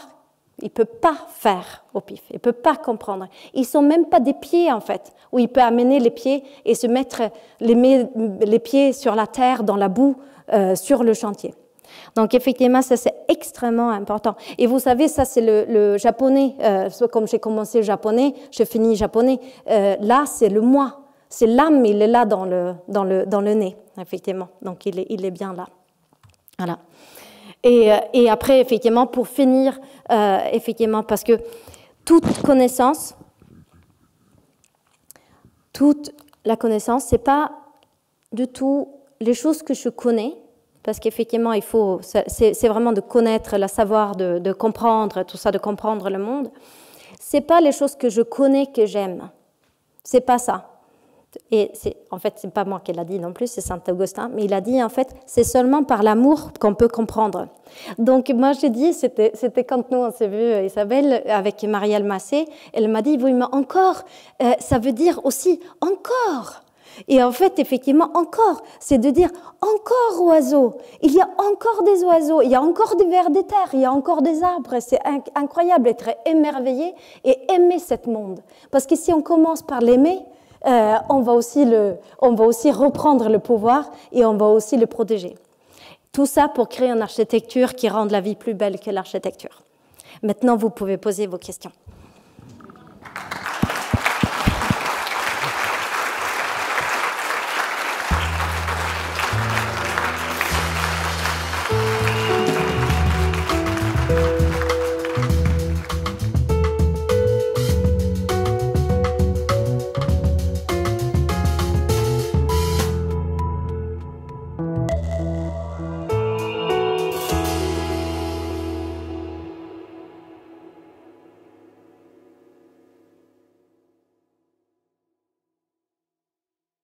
il ne peut pas faire au pif, il ne peut pas comprendre. Ils ne sont même pas des pieds, en fait, où il peut amener les pieds et se mettre les, pieds sur la terre, dans la boue, euh, sur le chantier. Donc effectivement, ça c'est extrêmement important. Et vous savez, ça c'est le, japonais. Euh, comme j'ai commencé japonais, j'ai fini japonais. Euh, là, c'est le moi. C'est l'âme, il est là dans le, nez, effectivement. Donc il est, bien là. Voilà. et euh, après, effectivement, pour finir euh, effectivement, parce que toute connaissance, toute la connaissance, c'est pas du tout les choses que je connais, parce qu'effectivement, il faut, c'est vraiment de connaître, la savoir, de, de, comprendre tout ça, de comprendre le monde. C'est pas les choses que je connais que j'aime. C'est pas ça et c'est en fait, c'est pas moi qui l'a dit non plus, c'est saint Augustin, mais il a dit en fait, c'est seulement par l'amour qu'on peut comprendre. Donc moi j'ai dit, c'était c'était quand nous on s'est vu euh, Isabelle avec Marielle Massé, elle m'a dit oui mais encore, euh, ça veut dire aussi encore. Et en fait, effectivement, encore, c'est de dire encore oiseaux. Il y a encore des oiseaux, il y a encore des vers des terres, il y a encore des arbres. C'est incroyable d'être émerveillé et aimer cet monde. Parce que si on commence par l'aimer, euh, on, va aussi on va aussi reprendre le pouvoir et on va aussi le protéger. Tout ça pour créer une architecture qui rende la vie plus belle que l'architecture. Maintenant, vous pouvez poser vos questions.